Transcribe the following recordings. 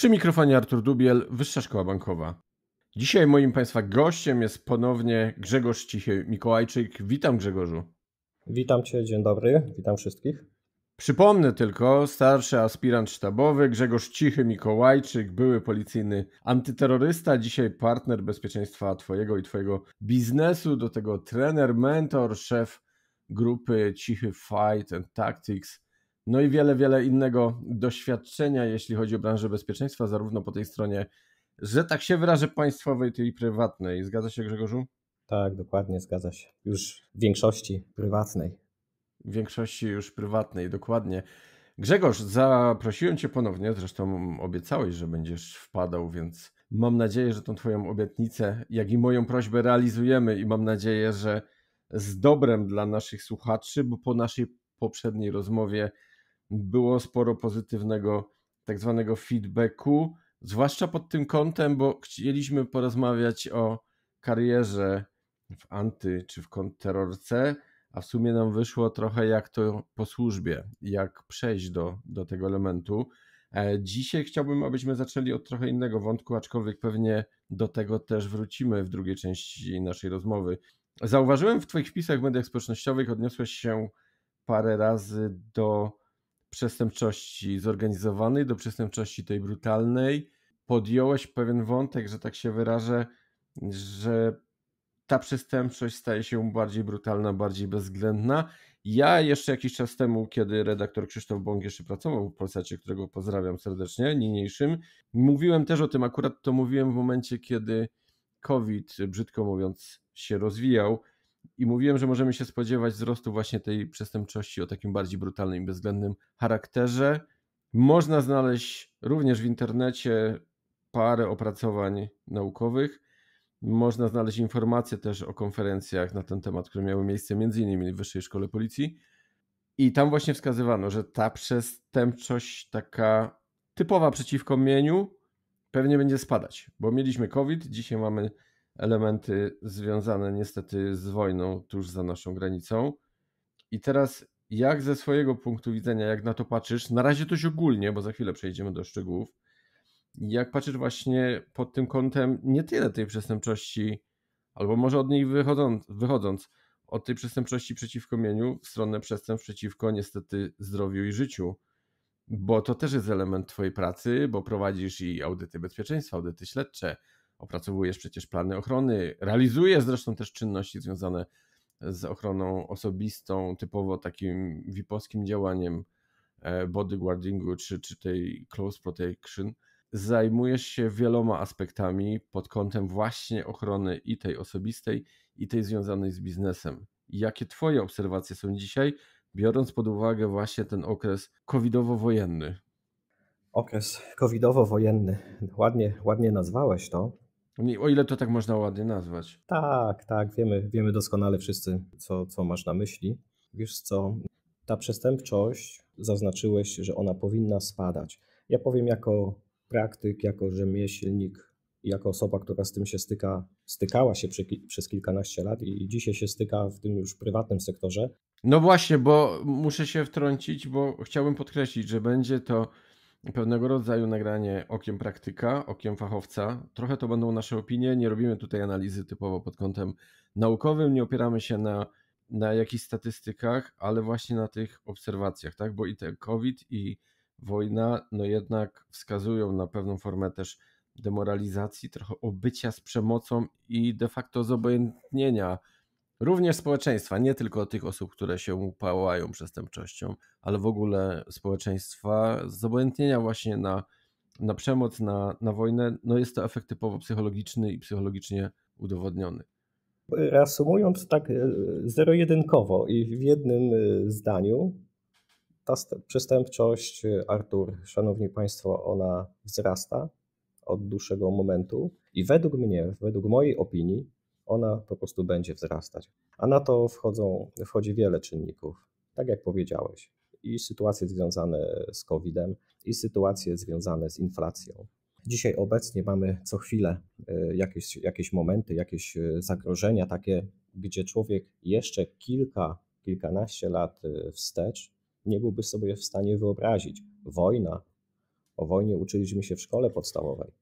Przy mikrofonie Artur Dubiel, Wyższa Szkoła Bankowa. Dzisiaj moim Państwa gościem jest ponownie Grzegorz Cichy Mikołajczyk. Witam Grzegorzu. Witam Cię, dzień dobry, witam wszystkich. Przypomnę tylko, starszy aspirant sztabowy Grzegorz Cichy Mikołajczyk, były policyjny antyterrorysta, dzisiaj partner bezpieczeństwa Twojego i Twojego biznesu, do tego trener, mentor, szef grupy Cichy Fight and Tactics no i wiele, wiele innego doświadczenia, jeśli chodzi o branżę bezpieczeństwa, zarówno po tej stronie, że tak się wyrażę, państwowej, tej prywatnej. Zgadza się, Grzegorzu? Tak, dokładnie, zgadza się. Już w większości prywatnej. W większości już prywatnej, dokładnie. Grzegorz, zaprosiłem Cię ponownie, zresztą obiecałeś, że będziesz wpadał, więc mam nadzieję, że tą Twoją obietnicę, jak i moją prośbę realizujemy i mam nadzieję, że z dobrem dla naszych słuchaczy, bo po naszej poprzedniej rozmowie było sporo pozytywnego tak zwanego feedbacku, zwłaszcza pod tym kątem, bo chcieliśmy porozmawiać o karierze w anty czy w kontrterrorce, a w sumie nam wyszło trochę jak to po służbie, jak przejść do, do tego elementu. E, dzisiaj chciałbym, abyśmy zaczęli od trochę innego wątku, aczkolwiek pewnie do tego też wrócimy w drugiej części naszej rozmowy. Zauważyłem w Twoich wpisach w mediach społecznościowych, odniosłeś się parę razy do przestępczości zorganizowanej do przestępczości tej brutalnej. Podjąłeś pewien wątek, że tak się wyrażę, że ta przestępczość staje się bardziej brutalna, bardziej bezwzględna. Ja jeszcze jakiś czas temu, kiedy redaktor Krzysztof Bąk jeszcze pracował w Polsacie, którego pozdrawiam serdecznie, niniejszym, mówiłem też o tym, akurat to mówiłem w momencie, kiedy COVID, brzydko mówiąc, się rozwijał i mówiłem, że możemy się spodziewać wzrostu właśnie tej przestępczości o takim bardziej brutalnym i bezwzględnym charakterze. Można znaleźć również w internecie parę opracowań naukowych. Można znaleźć informacje też o konferencjach na ten temat, które miały miejsce m.in. w Wyższej Szkole Policji. I tam właśnie wskazywano, że ta przestępczość taka typowa przeciwko mieniu pewnie będzie spadać, bo mieliśmy COVID, dzisiaj mamy elementy związane niestety z wojną tuż za naszą granicą. I teraz, jak ze swojego punktu widzenia, jak na to patrzysz, na razie dość ogólnie, bo za chwilę przejdziemy do szczegółów, jak patrzysz właśnie pod tym kątem nie tyle tej przestępczości, albo może od niej wychodząc, wychodząc od tej przestępczości przeciwko mieniu w stronę przestępstw przeciwko niestety zdrowiu i życiu, bo to też jest element Twojej pracy, bo prowadzisz i audyty bezpieczeństwa, audyty śledcze, opracowujesz przecież plany ochrony, realizujesz zresztą też czynności związane z ochroną osobistą, typowo takim VIP-owskim działaniem e, bodyguardingu czy, czy tej close protection. Zajmujesz się wieloma aspektami pod kątem właśnie ochrony i tej osobistej, i tej związanej z biznesem. Jakie Twoje obserwacje są dzisiaj, biorąc pod uwagę właśnie ten okres covidowo-wojenny? Okres covidowo-wojenny. Ładnie, ładnie nazwałeś to. O ile to tak można ładnie nazwać. Tak, tak, wiemy, wiemy doskonale wszyscy, co, co masz na myśli. Wiesz co, ta przestępczość, zaznaczyłeś, że ona powinna spadać. Ja powiem jako praktyk, jako rzemieślnik, jako osoba, która z tym się styka, stykała się przy, przez kilkanaście lat i, i dzisiaj się styka w tym już prywatnym sektorze. No właśnie, bo muszę się wtrącić, bo chciałbym podkreślić, że będzie to pewnego rodzaju nagranie okiem praktyka, okiem fachowca. Trochę to będą nasze opinie, nie robimy tutaj analizy typowo pod kątem naukowym, nie opieramy się na, na jakichś statystykach, ale właśnie na tych obserwacjach, tak? Bo i ten COVID, i wojna, no jednak wskazują na pewną formę też demoralizacji, trochę obycia z przemocą i de facto zobojętnienia również społeczeństwa, nie tylko tych osób, które się upałają przestępczością, ale w ogóle społeczeństwa, zobojętnienia właśnie na, na przemoc, na, na wojnę, no jest to efekt typowo psychologiczny i psychologicznie udowodniony. Reasumując tak e, zero-jedynkowo i w jednym e, zdaniu, ta przestępczość e, Artur, szanowni państwo, ona wzrasta od dłuższego momentu i według mnie, według mojej opinii, ona po prostu będzie wzrastać. A na to wchodzą, wchodzi wiele czynników, tak jak powiedziałeś, i sytuacje związane z COVID-em, i sytuacje związane z inflacją. Dzisiaj obecnie mamy co chwilę e, jakieś, jakieś momenty, jakieś e, zagrożenia takie, gdzie człowiek jeszcze kilka, kilkanaście lat e, wstecz nie byłby sobie w stanie wyobrazić. Wojna, o wojnie uczyliśmy się w szkole podstawowej.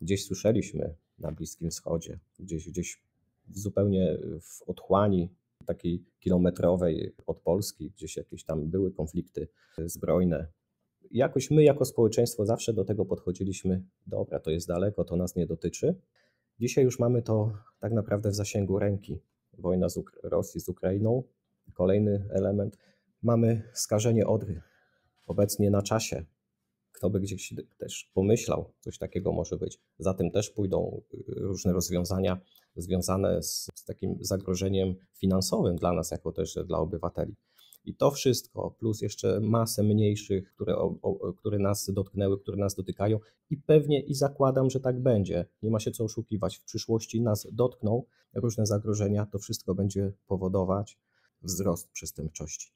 Gdzieś słyszeliśmy na Bliskim Wschodzie, gdzieś, gdzieś zupełnie y, w otchłani takiej kilometrowej od Polski, gdzieś jakieś tam były konflikty y, zbrojne. Jakoś my jako społeczeństwo zawsze do tego podchodziliśmy, dobra, to jest daleko, to nas nie dotyczy. Dzisiaj już mamy to tak naprawdę w zasięgu ręki. Wojna z Rosji z Ukrainą, kolejny element. Mamy skażenie Odry, obecnie na czasie. Kto by gdzieś też pomyślał, coś takiego może być. Za tym też pójdą y, różne rozwiązania związane z, z takim zagrożeniem finansowym dla nas, jako też dla obywateli. I to wszystko, plus jeszcze masę mniejszych, które, o, o, które nas dotknęły, które nas dotykają, i pewnie i zakładam, że tak będzie. Nie ma się co oszukiwać. W przyszłości nas dotkną różne zagrożenia, to wszystko będzie powodować wzrost przestępczości.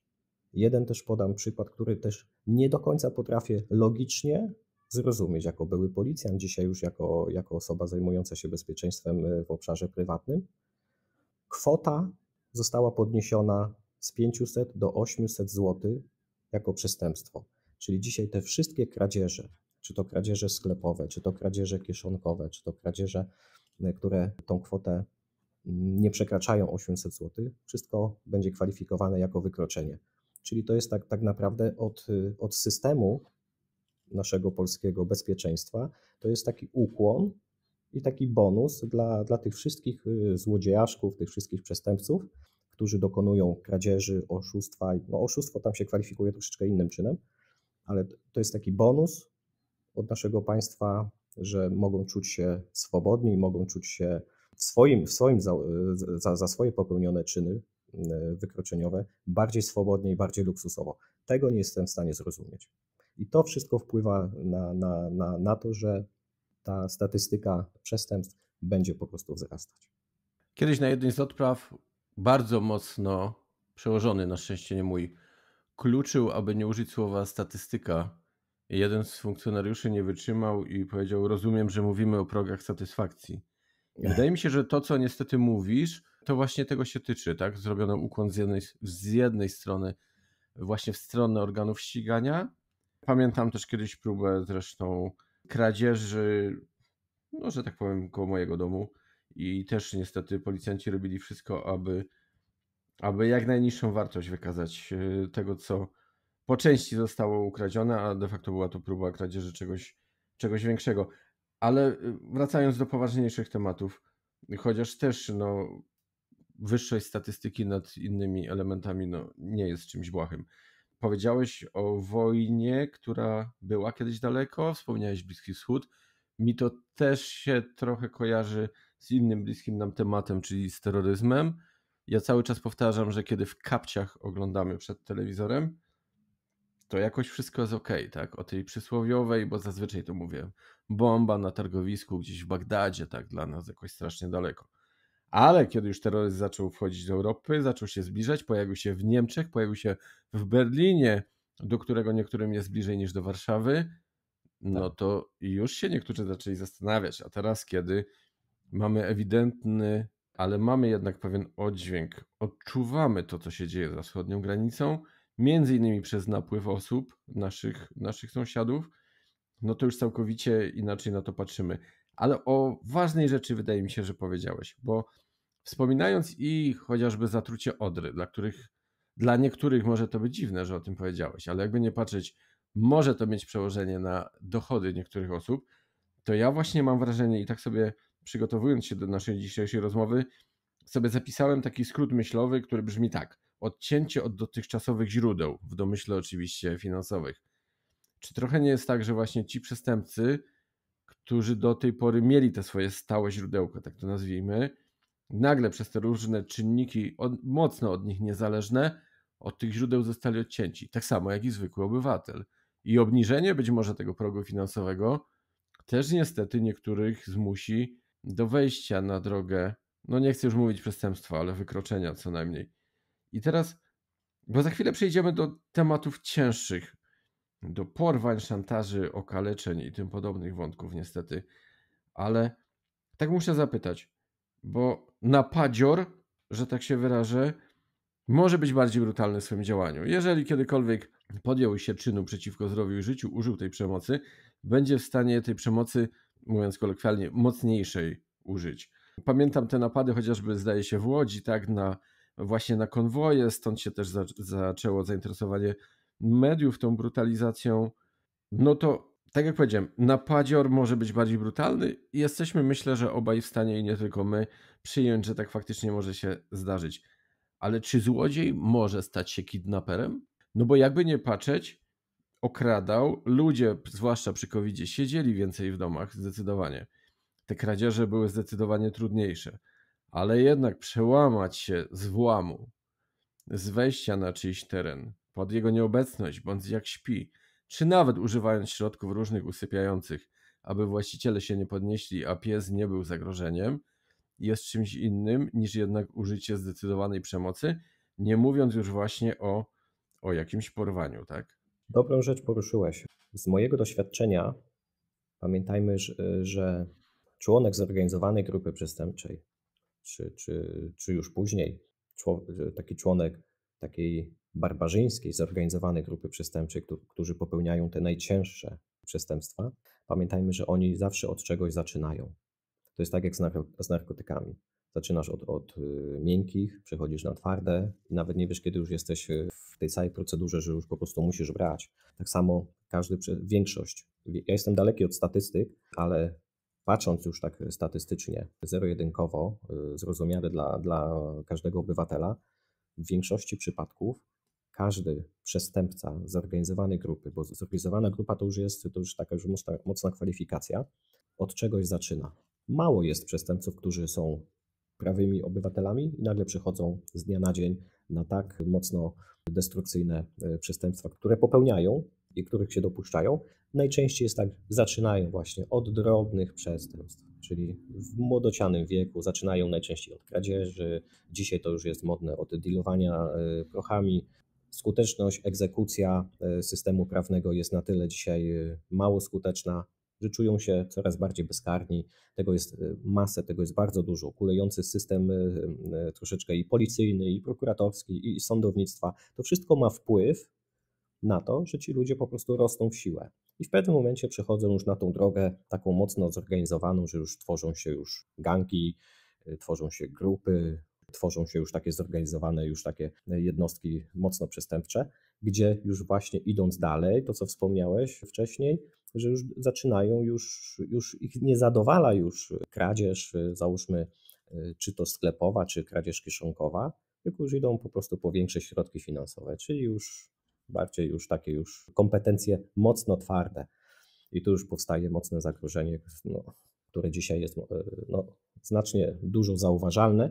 Jeden też podam przykład, który też nie do końca potrafię logicznie zrozumieć jako były policjant, dzisiaj już jako, jako osoba zajmująca się bezpieczeństwem y, w obszarze prywatnym. Kwota została podniesiona z 500 do 800 zł jako przestępstwo. Czyli dzisiaj te wszystkie kradzieże, czy to kradzieże sklepowe, czy to kradzieże kieszonkowe, czy to kradzieże, y, które tą kwotę nie przekraczają 800 zł, wszystko będzie kwalifikowane jako wykroczenie. Czyli to jest tak, tak naprawdę od, y, od systemu naszego polskiego bezpieczeństwa, to jest taki ukłon i taki bonus dla, dla tych wszystkich y, złodziejaszków, tych wszystkich przestępców, którzy dokonują kradzieży, oszustwa. No, oszustwo tam się kwalifikuje troszeczkę innym czynem, ale to jest taki bonus od naszego państwa, że mogą czuć się swobodni, mogą czuć się w swoim, w swoim za, za, za swoje popełnione czyny y, wykroczeniowe bardziej swobodnie i bardziej luksusowo. Tego nie jestem w stanie zrozumieć. I to wszystko wpływa na, na, na, na to, że ta statystyka przestępstw będzie po prostu wzrastać. Kiedyś na jednej z odpraw bardzo mocno przełożony, na szczęście nie mój, kluczył, aby nie użyć słowa statystyka. Jeden z funkcjonariuszy nie wytrzymał i powiedział: Rozumiem, że mówimy o progach satysfakcji. I wydaje mi się, że to, co niestety mówisz, to właśnie tego się tyczy, tak? Zrobiono ukłon z jednej, z jednej strony właśnie w stronę organów ścigania, Pamiętam też kiedyś próbę zresztą kradzieży, no że tak powiem, koło mojego domu i też niestety policjanci robili wszystko, aby, aby jak najniższą wartość wykazać e, tego, co po części zostało ukradzione, a de facto była to próba kradzieży czegoś, czegoś większego. Ale e, wracając do poważniejszych tematów, chociaż też no, wyższość statystyki nad innymi elementami no, nie jest czymś błahym powiedziałeś o wojnie, która była kiedyś daleko, wspomniałeś Bliski Wschód. Mi to też się trochę kojarzy z innym bliskim nam tematem, czyli z terroryzmem. Ja cały czas powtarzam, że kiedy w kapciach oglądamy przed telewizorem, to jakoś wszystko jest ok, tak? O tej przysłowiowej, bo zazwyczaj to mówię, bomba na targowisku gdzieś w Bagdadzie, tak? Dla nas jakoś strasznie daleko. Ale kiedy już terroryzm zaczął wchodzić do Europy, zaczął się zbliżać, pojawił się w Niemczech, pojawił się w Berlinie, do którego niektórym jest bliżej niż do Warszawy, no tak. to już się niektórzy zaczęli zastanawiać. A teraz, kiedy mamy ewidentny, ale mamy jednak pewien oddźwięk, odczuwamy to, co się dzieje za wschodnią granicą, między innymi przez napływ osób, naszych, naszych sąsiadów, no to już całkowicie inaczej na to patrzymy ale o ważnej rzeczy wydaje mi się, że powiedziałeś, bo wspominając i chociażby zatrucie Odry, dla których dla niektórych może to być dziwne, że o tym powiedziałeś, ale jakby nie patrzeć, może to mieć przełożenie na dochody niektórych osób, to ja właśnie mam wrażenie i tak sobie przygotowując się do naszej dzisiejszej rozmowy, sobie zapisałem taki skrót myślowy, który brzmi tak: odcięcie od dotychczasowych źródeł, w domyśle oczywiście finansowych. Czy trochę nie jest tak, że właśnie ci przestępcy którzy do tej pory mieli te swoje stałe źródełko, tak to nazwijmy, nagle przez te różne czynniki od, mocno od nich niezależne, od tych źródeł zostali odcięci. Tak samo jak i zwykły obywatel. I obniżenie być może tego progu finansowego też niestety niektórych zmusi do wejścia na drogę, no nie chcę już mówić przestępstwa, ale wykroczenia co najmniej. I teraz, bo za chwilę przejdziemy do tematów cięższych, do porwań, szantaży, okaleczeń i tym podobnych wątków, niestety. Ale tak muszę zapytać, bo napadzior, że tak się wyrażę, może być bardziej brutalny w swoim działaniu. Jeżeli kiedykolwiek podjął się czynu przeciwko zdrowiu i życiu, użył tej przemocy, będzie w stanie tej przemocy, mówiąc kolokwialnie, mocniejszej użyć. Pamiętam te napady chociażby, zdaje się, w Łodzi, tak, na, właśnie na konwoje, stąd się też za, zaczęło zainteresowanie mediów tą brutalizacją, no to tak jak powiedziałem, napadzior może być bardziej brutalny i jesteśmy, myślę, że obaj w stanie i nie tylko my, przyjąć, że tak faktycznie może się zdarzyć. Ale czy złodziej może stać się kidnaperem? No bo jakby nie patrzeć, okradał, ludzie, zwłaszcza przy covid siedzieli więcej w domach, zdecydowanie. Te kradzieże były zdecydowanie trudniejsze. Ale jednak przełamać się z włamu, z wejścia na czyjś teren, pod jego nieobecność bądź jak śpi, czy nawet używając środków różnych usypiających, aby właściciele się nie podnieśli, a pies nie był zagrożeniem, jest czymś innym niż jednak użycie zdecydowanej przemocy, nie mówiąc już właśnie o, o jakimś porwaniu, tak? Dobrą rzecz poruszyłeś. Z mojego doświadczenia pamiętajmy, że członek zorganizowanej grupy przestępczej, czy, czy, czy już później taki członek takiej barbarzyńskiej, zorganizowanej grupy przestępczej, którzy popełniają te najcięższe przestępstwa, pamiętajmy, że oni zawsze od czegoś zaczynają. To jest tak jak z narkotykami. Zaczynasz od, od y, miękkich, przechodzisz na twarde i nawet nie wiesz, kiedy już jesteś y, w tej całej procedurze, że już po prostu musisz brać. Tak samo każdy, większość. Ja jestem daleki od statystyk, ale patrząc już tak statystycznie, zero-jedynkowo, y, zrozumiale dla, dla każdego obywatela, w większości przypadków każdy przestępca zorganizowanej grupy, bo zorganizowana grupa to już jest to już taka już mocna, mocna kwalifikacja, od czegoś zaczyna. Mało jest przestępców, którzy są prawymi obywatelami i nagle przychodzą z dnia na dzień na tak mocno destrukcyjne e, przestępstwa, które popełniają i których się dopuszczają. Najczęściej jest tak, zaczynają właśnie od drobnych przestępstw, czyli w młodocianym wieku zaczynają najczęściej od kradzieży, dzisiaj to już jest modne od dealowania e, prochami, skuteczność, egzekucja e, systemu prawnego jest na tyle dzisiaj e, mało skuteczna, że czują się coraz bardziej bezkarni. Tego jest e, masę, tego jest bardzo dużo. Kulejący system troszeczkę i policyjny, i prokuratorski, i sądownictwa. To wszystko ma wpływ na to, że ci ludzie po prostu rosną w siłę. I w pewnym momencie przechodzą już na tą drogę taką mocno zorganizowaną, że już tworzą się już gangi, tworzą się grupy, tworzą się już takie zorganizowane, już takie e, jednostki mocno przestępcze, gdzie już właśnie idąc dalej, to co wspomniałeś wcześniej, że już zaczynają, już, już ich nie zadowala już kradzież, e, załóżmy, e, czy to sklepowa, czy kradzież kieszonkowa, tylko już idą po prostu po większe środki finansowe, czyli już bardziej już takie już kompetencje mocno twarde. I tu już powstaje mocne zagrożenie, no, które dzisiaj jest no, znacznie dużo zauważalne,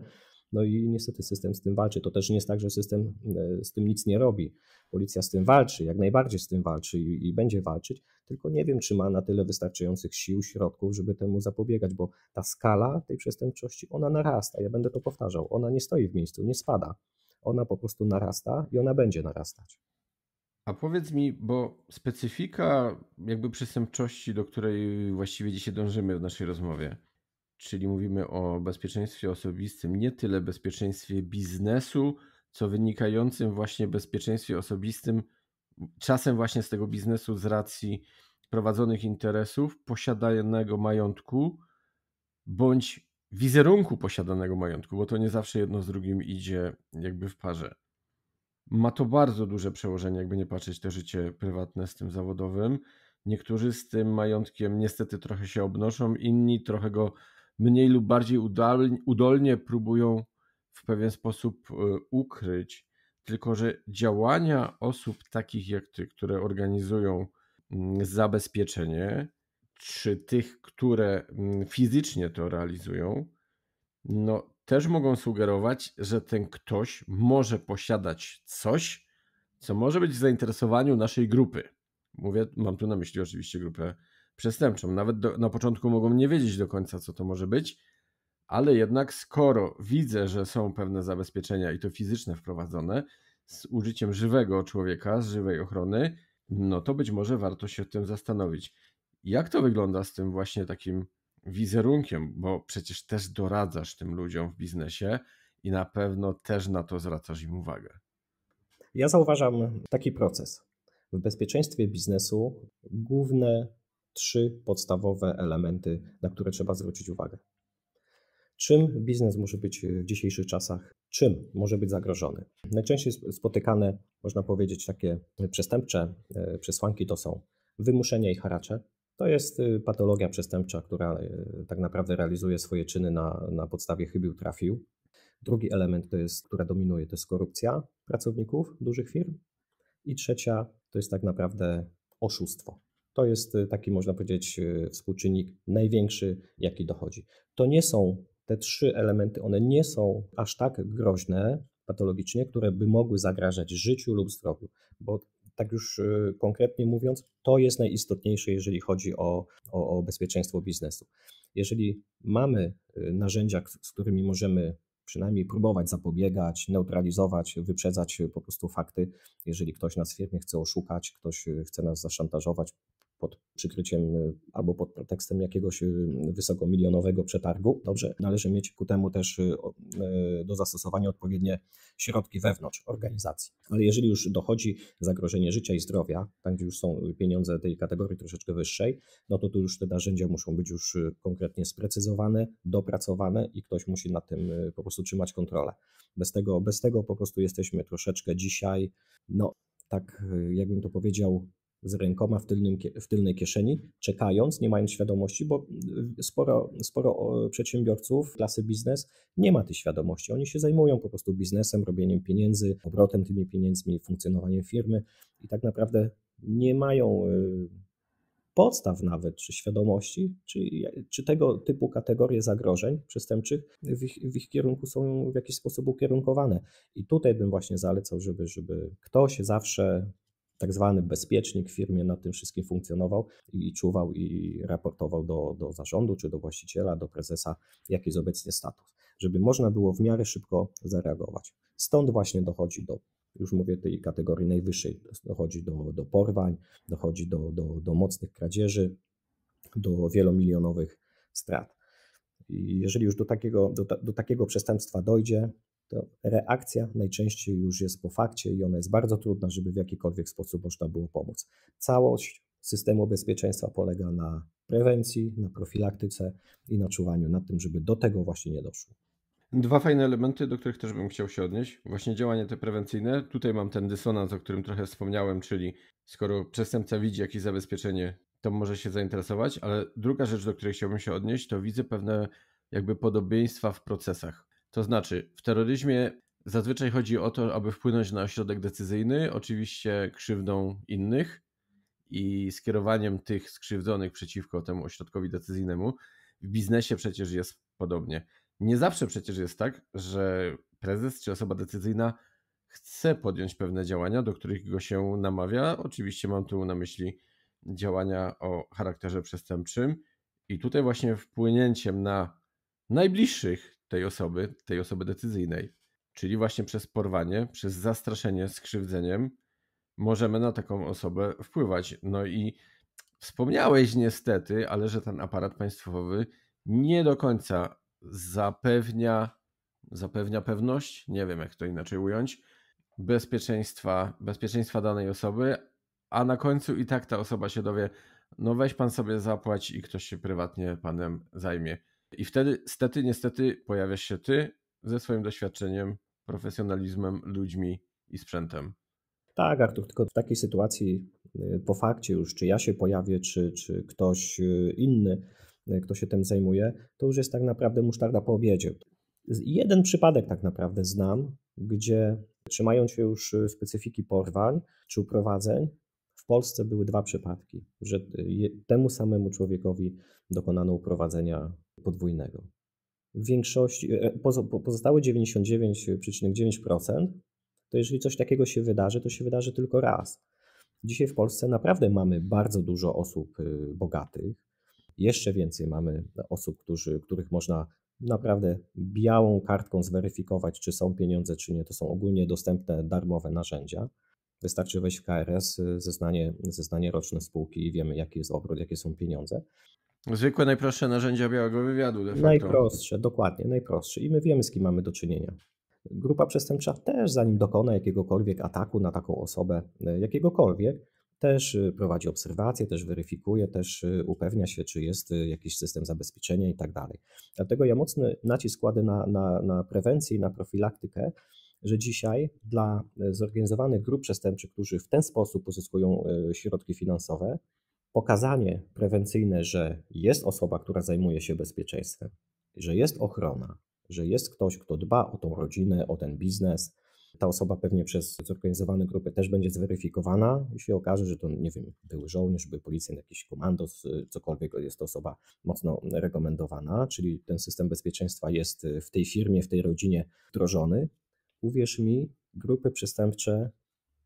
no i niestety system z tym walczy. To też nie jest tak, że system e, z tym nic nie robi. Policja z tym walczy, jak najbardziej z tym walczy i, i będzie walczyć, tylko nie wiem, czy ma na tyle wystarczających sił, środków, żeby temu zapobiegać, bo ta skala tej przestępczości, ona narasta. Ja będę to powtarzał. Ona nie stoi w miejscu, nie spada. Ona po prostu narasta i ona będzie narastać. A powiedz mi, bo specyfika jakby przestępczości, do której właściwie dzisiaj dążymy w naszej rozmowie, czyli mówimy o bezpieczeństwie osobistym, nie tyle bezpieczeństwie biznesu, co wynikającym właśnie bezpieczeństwie osobistym, czasem właśnie z tego biznesu z racji prowadzonych interesów, posiadanego majątku bądź wizerunku posiadanego majątku, bo to nie zawsze jedno z drugim idzie jakby w parze. Ma to bardzo duże przełożenie, jakby nie patrzeć to życie prywatne z tym zawodowym. Niektórzy z tym majątkiem niestety trochę się obnoszą, inni trochę go mniej lub bardziej udolnie, próbują w pewien sposób e, ukryć. Tylko, że działania osób takich jak ty, które organizują mm, zabezpieczenie, czy tych, które mm, fizycznie to realizują, no też mogą sugerować, że ten ktoś może posiadać coś, co może być w zainteresowaniu naszej grupy. Mówię, mam tu na myśli oczywiście grupę przestępczą. Nawet do, na początku mogą nie wiedzieć do końca, co to może być, ale jednak skoro widzę, że są pewne zabezpieczenia i to fizyczne wprowadzone z użyciem żywego człowieka, z żywej ochrony, no to być może warto się tym zastanowić. Jak to wygląda z tym właśnie takim wizerunkiem, bo przecież też doradzasz tym ludziom w biznesie i na pewno też na to zwracasz im uwagę. Ja zauważam taki proces. W bezpieczeństwie biznesu główne trzy podstawowe elementy, na które trzeba zwrócić uwagę. Czym biznes może być e, w dzisiejszych czasach? Czym może być zagrożony? Najczęściej spotykane, można powiedzieć, takie przestępcze e, przesłanki to są wymuszenie i haracze. To jest e, patologia przestępcza, która tak naprawdę realizuje swoje czyny na, na podstawie chybił trafił. Drugi element, to jest, która dominuje, to jest korupcja pracowników dużych firm. I trzecia to jest tak naprawdę oszustwo. To jest y, taki, można powiedzieć, y, współczynnik największy, jaki dochodzi. To nie są te trzy elementy, one nie są aż tak groźne patologicznie, które by mogły zagrażać życiu lub zdrowiu, bo tak już y, konkretnie mówiąc, to jest najistotniejsze, jeżeli chodzi o, o, o bezpieczeństwo biznesu. Jeżeli mamy narzędzia, z którymi możemy przynajmniej próbować zapobiegać, neutralizować, wyprzedzać po prostu fakty. Jeżeli ktoś nas w firmie chce oszukać, ktoś chce nas zaszantażować, pod przykryciem y, albo pod pretekstem jakiegoś y, wysokomilionowego przetargu. Dobrze, należy mieć ku temu też y, do zastosowania odpowiednie środki wewnątrz organizacji. Ale jeżeli już dochodzi zagrożenie życia i zdrowia, tam gdzie już są pieniądze tej kategorii troszeczkę wyższej, no to tu już te narzędzia muszą być już konkretnie sprecyzowane, dopracowane i ktoś musi na tym po prostu trzymać kontrolę. Bez tego, bez tego po prostu jesteśmy troszeczkę dzisiaj, no tak jakbym to powiedział, z rękoma w, tylnym, w tylnej kieszeni, czekając, nie mając świadomości, bo y, sporo, sporo przedsiębiorców klasy biznes nie ma tej świadomości. Oni się zajmują po prostu biznesem, robieniem pieniędzy, obrotem tymi pieniędzmi, funkcjonowaniem firmy i tak naprawdę nie mają y, podstaw nawet, czy świadomości, czy, czy tego typu kategorie zagrożeń przestępczych w ich, w ich kierunku są w jakiś sposób ukierunkowane. I tutaj bym właśnie zalecał, żeby, żeby ktoś zawsze tak zwany bezpiecznik w firmie nad tym wszystkim funkcjonował i czuwał i raportował do, do zarządu, czy do właściciela, do prezesa, jaki jest obecnie status, żeby można było w miarę szybko zareagować. Stąd właśnie dochodzi do już mówię tej kategorii najwyższej, dochodzi do, do porwań, dochodzi do, do, do mocnych kradzieży, do wielomilionowych strat. I jeżeli już do takiego, do, do takiego przestępstwa dojdzie, to reakcja najczęściej już jest po fakcie i ona jest bardzo trudna, żeby w jakikolwiek sposób można było pomóc. Całość systemu bezpieczeństwa polega na prewencji, na profilaktyce i na czuwaniu nad tym, żeby do tego właśnie nie doszło. Dwa fajne elementy, do których też bym chciał się odnieść. Właśnie działanie te prewencyjne. Tutaj mam ten dysonans, o którym trochę wspomniałem, czyli skoro przestępca widzi jakieś zabezpieczenie, to może się zainteresować, ale druga rzecz, do której chciałbym się odnieść, to widzę pewne jakby podobieństwa w procesach. To znaczy, w terroryzmie zazwyczaj chodzi o to, aby wpłynąć na ośrodek decyzyjny, oczywiście krzywdą innych i skierowaniem tych skrzywdzonych przeciwko temu ośrodkowi decyzyjnemu. W biznesie przecież jest podobnie. Nie zawsze przecież jest tak, że prezes czy osoba decyzyjna chce podjąć pewne działania, do których go się namawia. Oczywiście mam tu na myśli działania o charakterze przestępczym, i tutaj właśnie wpłynięciem na najbliższych tej osoby, tej osoby decyzyjnej. Czyli właśnie przez porwanie, przez zastraszenie, skrzywdzeniem możemy na taką osobę wpływać. No i wspomniałeś niestety, ale że ten aparat państwowy nie do końca zapewnia, zapewnia pewność, nie wiem jak to inaczej ująć, bezpieczeństwa, bezpieczeństwa danej osoby, a na końcu i tak ta osoba się dowie, no weź pan sobie zapłać i ktoś się prywatnie panem zajmie. I wtedy, stety, niestety, pojawiasz się ty ze swoim doświadczeniem, profesjonalizmem, ludźmi i sprzętem. Tak, Artur, tylko w takiej sytuacji y, po fakcie już, czy ja się pojawię, czy, czy ktoś y, inny, y, kto się tym zajmuje, to już jest tak naprawdę musztarda po obiedzie. Jeden przypadek tak naprawdę znam, gdzie trzymając się już specyfiki porwań czy uprowadzeń, w Polsce były dwa przypadki, że temu samemu człowiekowi dokonano uprowadzenia podwójnego. W większości, e, e, pozostałe 99,9% to jeżeli coś takiego się wydarzy, to się wydarzy tylko raz. Dzisiaj w Polsce naprawdę mamy bardzo dużo osób y, bogatych. Jeszcze więcej mamy osób, którzy, których można naprawdę białą kartką zweryfikować, czy są pieniądze, czy nie. To są ogólnie dostępne darmowe narzędzia. Wystarczy wejść w KRS, y, zeznanie, zeznanie roczne spółki i wiemy, jaki jest obrót, jakie są pieniądze. Zwykłe, najprostsze narzędzia białego wywiadu. De facto. Najprostsze, dokładnie, najprostsze. I my wiemy, z kim mamy do czynienia. Grupa przestępcza też, zanim dokona jakiegokolwiek ataku na taką osobę, e, jakiegokolwiek, też e, prowadzi obserwacje, też weryfikuje, też e, upewnia się, czy jest jakiś system zabezpieczenia i tak dalej. Dlatego ja mocny nacisk kładę na, na, na prewencję i na profilaktykę, że dzisiaj dla zorganizowanych grup przestępczych, którzy w ten sposób uzyskują środki finansowe, pokazanie prewencyjne, że jest osoba, która zajmuje się bezpieczeństwem, że jest ochrona, że jest ktoś, kto dba o tą rodzinę, o ten biznes. Ta osoba pewnie przez zorganizowane grupy też będzie zweryfikowana Jeśli okaże, że to, nie wiem, był żołnierz, był policjant, jakiś komandos, cokolwiek, jest to osoba mocno rekomendowana, czyli ten system bezpieczeństwa jest w tej firmie, w tej rodzinie wdrożony. Uwierz mi, grupy przestępcze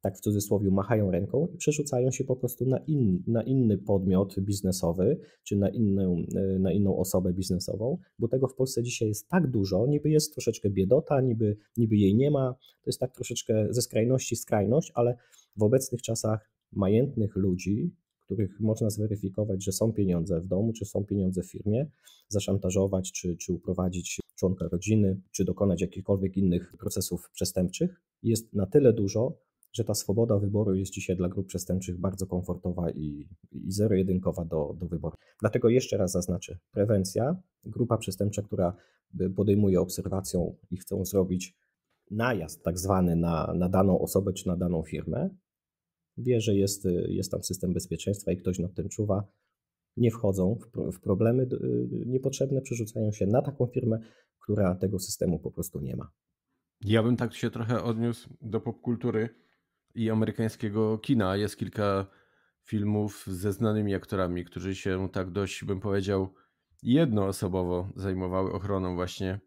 tak w cudzysłowie, machają ręką i przerzucają się po prostu na, in, na inny podmiot biznesowy czy na inną, e, na inną osobę biznesową, bo tego w Polsce dzisiaj jest tak dużo, niby jest troszeczkę biedota, niby, niby jej nie ma, to jest tak troszeczkę ze skrajności skrajność, ale w obecnych czasach majętnych ludzi, których można zweryfikować, że są pieniądze w domu, czy są pieniądze w firmie, zaszantażować, czy, czy uprowadzić członka rodziny, czy dokonać jakichkolwiek innych procesów przestępczych, jest na tyle dużo, że ta swoboda wyboru jest dzisiaj dla grup przestępczych bardzo komfortowa i, i zero-jedynkowa do, do wyboru. Dlatego jeszcze raz zaznaczę, prewencja, grupa przestępcza, która e, podejmuje obserwacją i chcą zrobić najazd tak zwany na, na daną osobę czy na daną firmę, wie, że jest, e, jest tam system bezpieczeństwa i ktoś nad tym czuwa, nie wchodzą w, problemy e, niepotrzebne, przerzucają się na taką firmę, która tego systemu po prostu nie ma. Ja bym tak się trochę odniósł do popkultury, i amerykańskiego kina. Jest kilka filmów ze znanymi aktorami, którzy się tak dość, bym powiedział, jednoosobowo zajmowały ochroną właśnie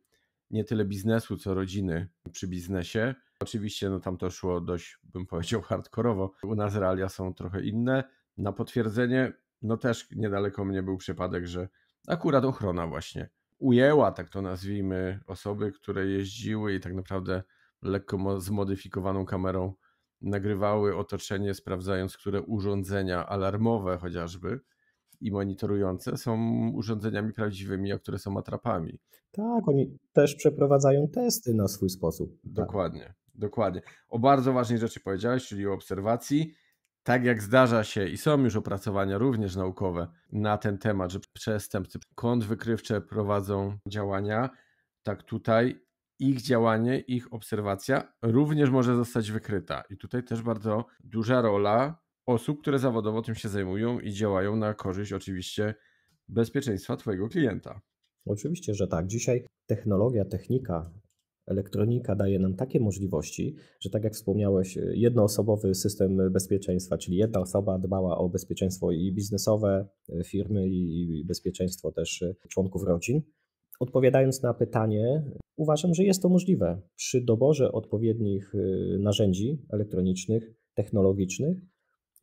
nie tyle biznesu, co rodziny przy biznesie. Oczywiście no, tam to szło dość, bym powiedział, hardkorowo. U nas realia są trochę inne. Na potwierdzenie, no też niedaleko mnie był przypadek, że akurat ochrona właśnie ujęła, tak to nazwijmy, osoby, które jeździły i tak naprawdę lekko zmodyfikowaną kamerą nagrywały otoczenie, sprawdzając, które urządzenia alarmowe chociażby i monitorujące są urządzeniami prawdziwymi, a które są atrapami. Tak, oni też przeprowadzają testy na swój sposób. Tak. Dokładnie, tak. dokładnie. O bardzo ważnej rzeczy powiedziałeś, czyli o obserwacji. Tak jak zdarza się i są już opracowania również naukowe na ten temat, że przestępcy kont wykrywcze prowadzą działania, tak tutaj ich działanie, ich obserwacja również może zostać wykryta. I tutaj też bardzo duża rola osób, które zawodowo tym się zajmują i działają na korzyść oczywiście bezpieczeństwa Twojego klienta. Oczywiście, że tak. Dzisiaj technologia, technika, elektronika daje nam takie możliwości, że tak jak wspomniałeś, jednoosobowy system bezpieczeństwa, czyli jedna osoba dbała o bezpieczeństwo i biznesowe e, firmy, i bezpieczeństwo też e, członków rodzin odpowiadając na pytanie, uważam, że jest to możliwe. Przy doborze odpowiednich y, narzędzi elektronicznych, technologicznych,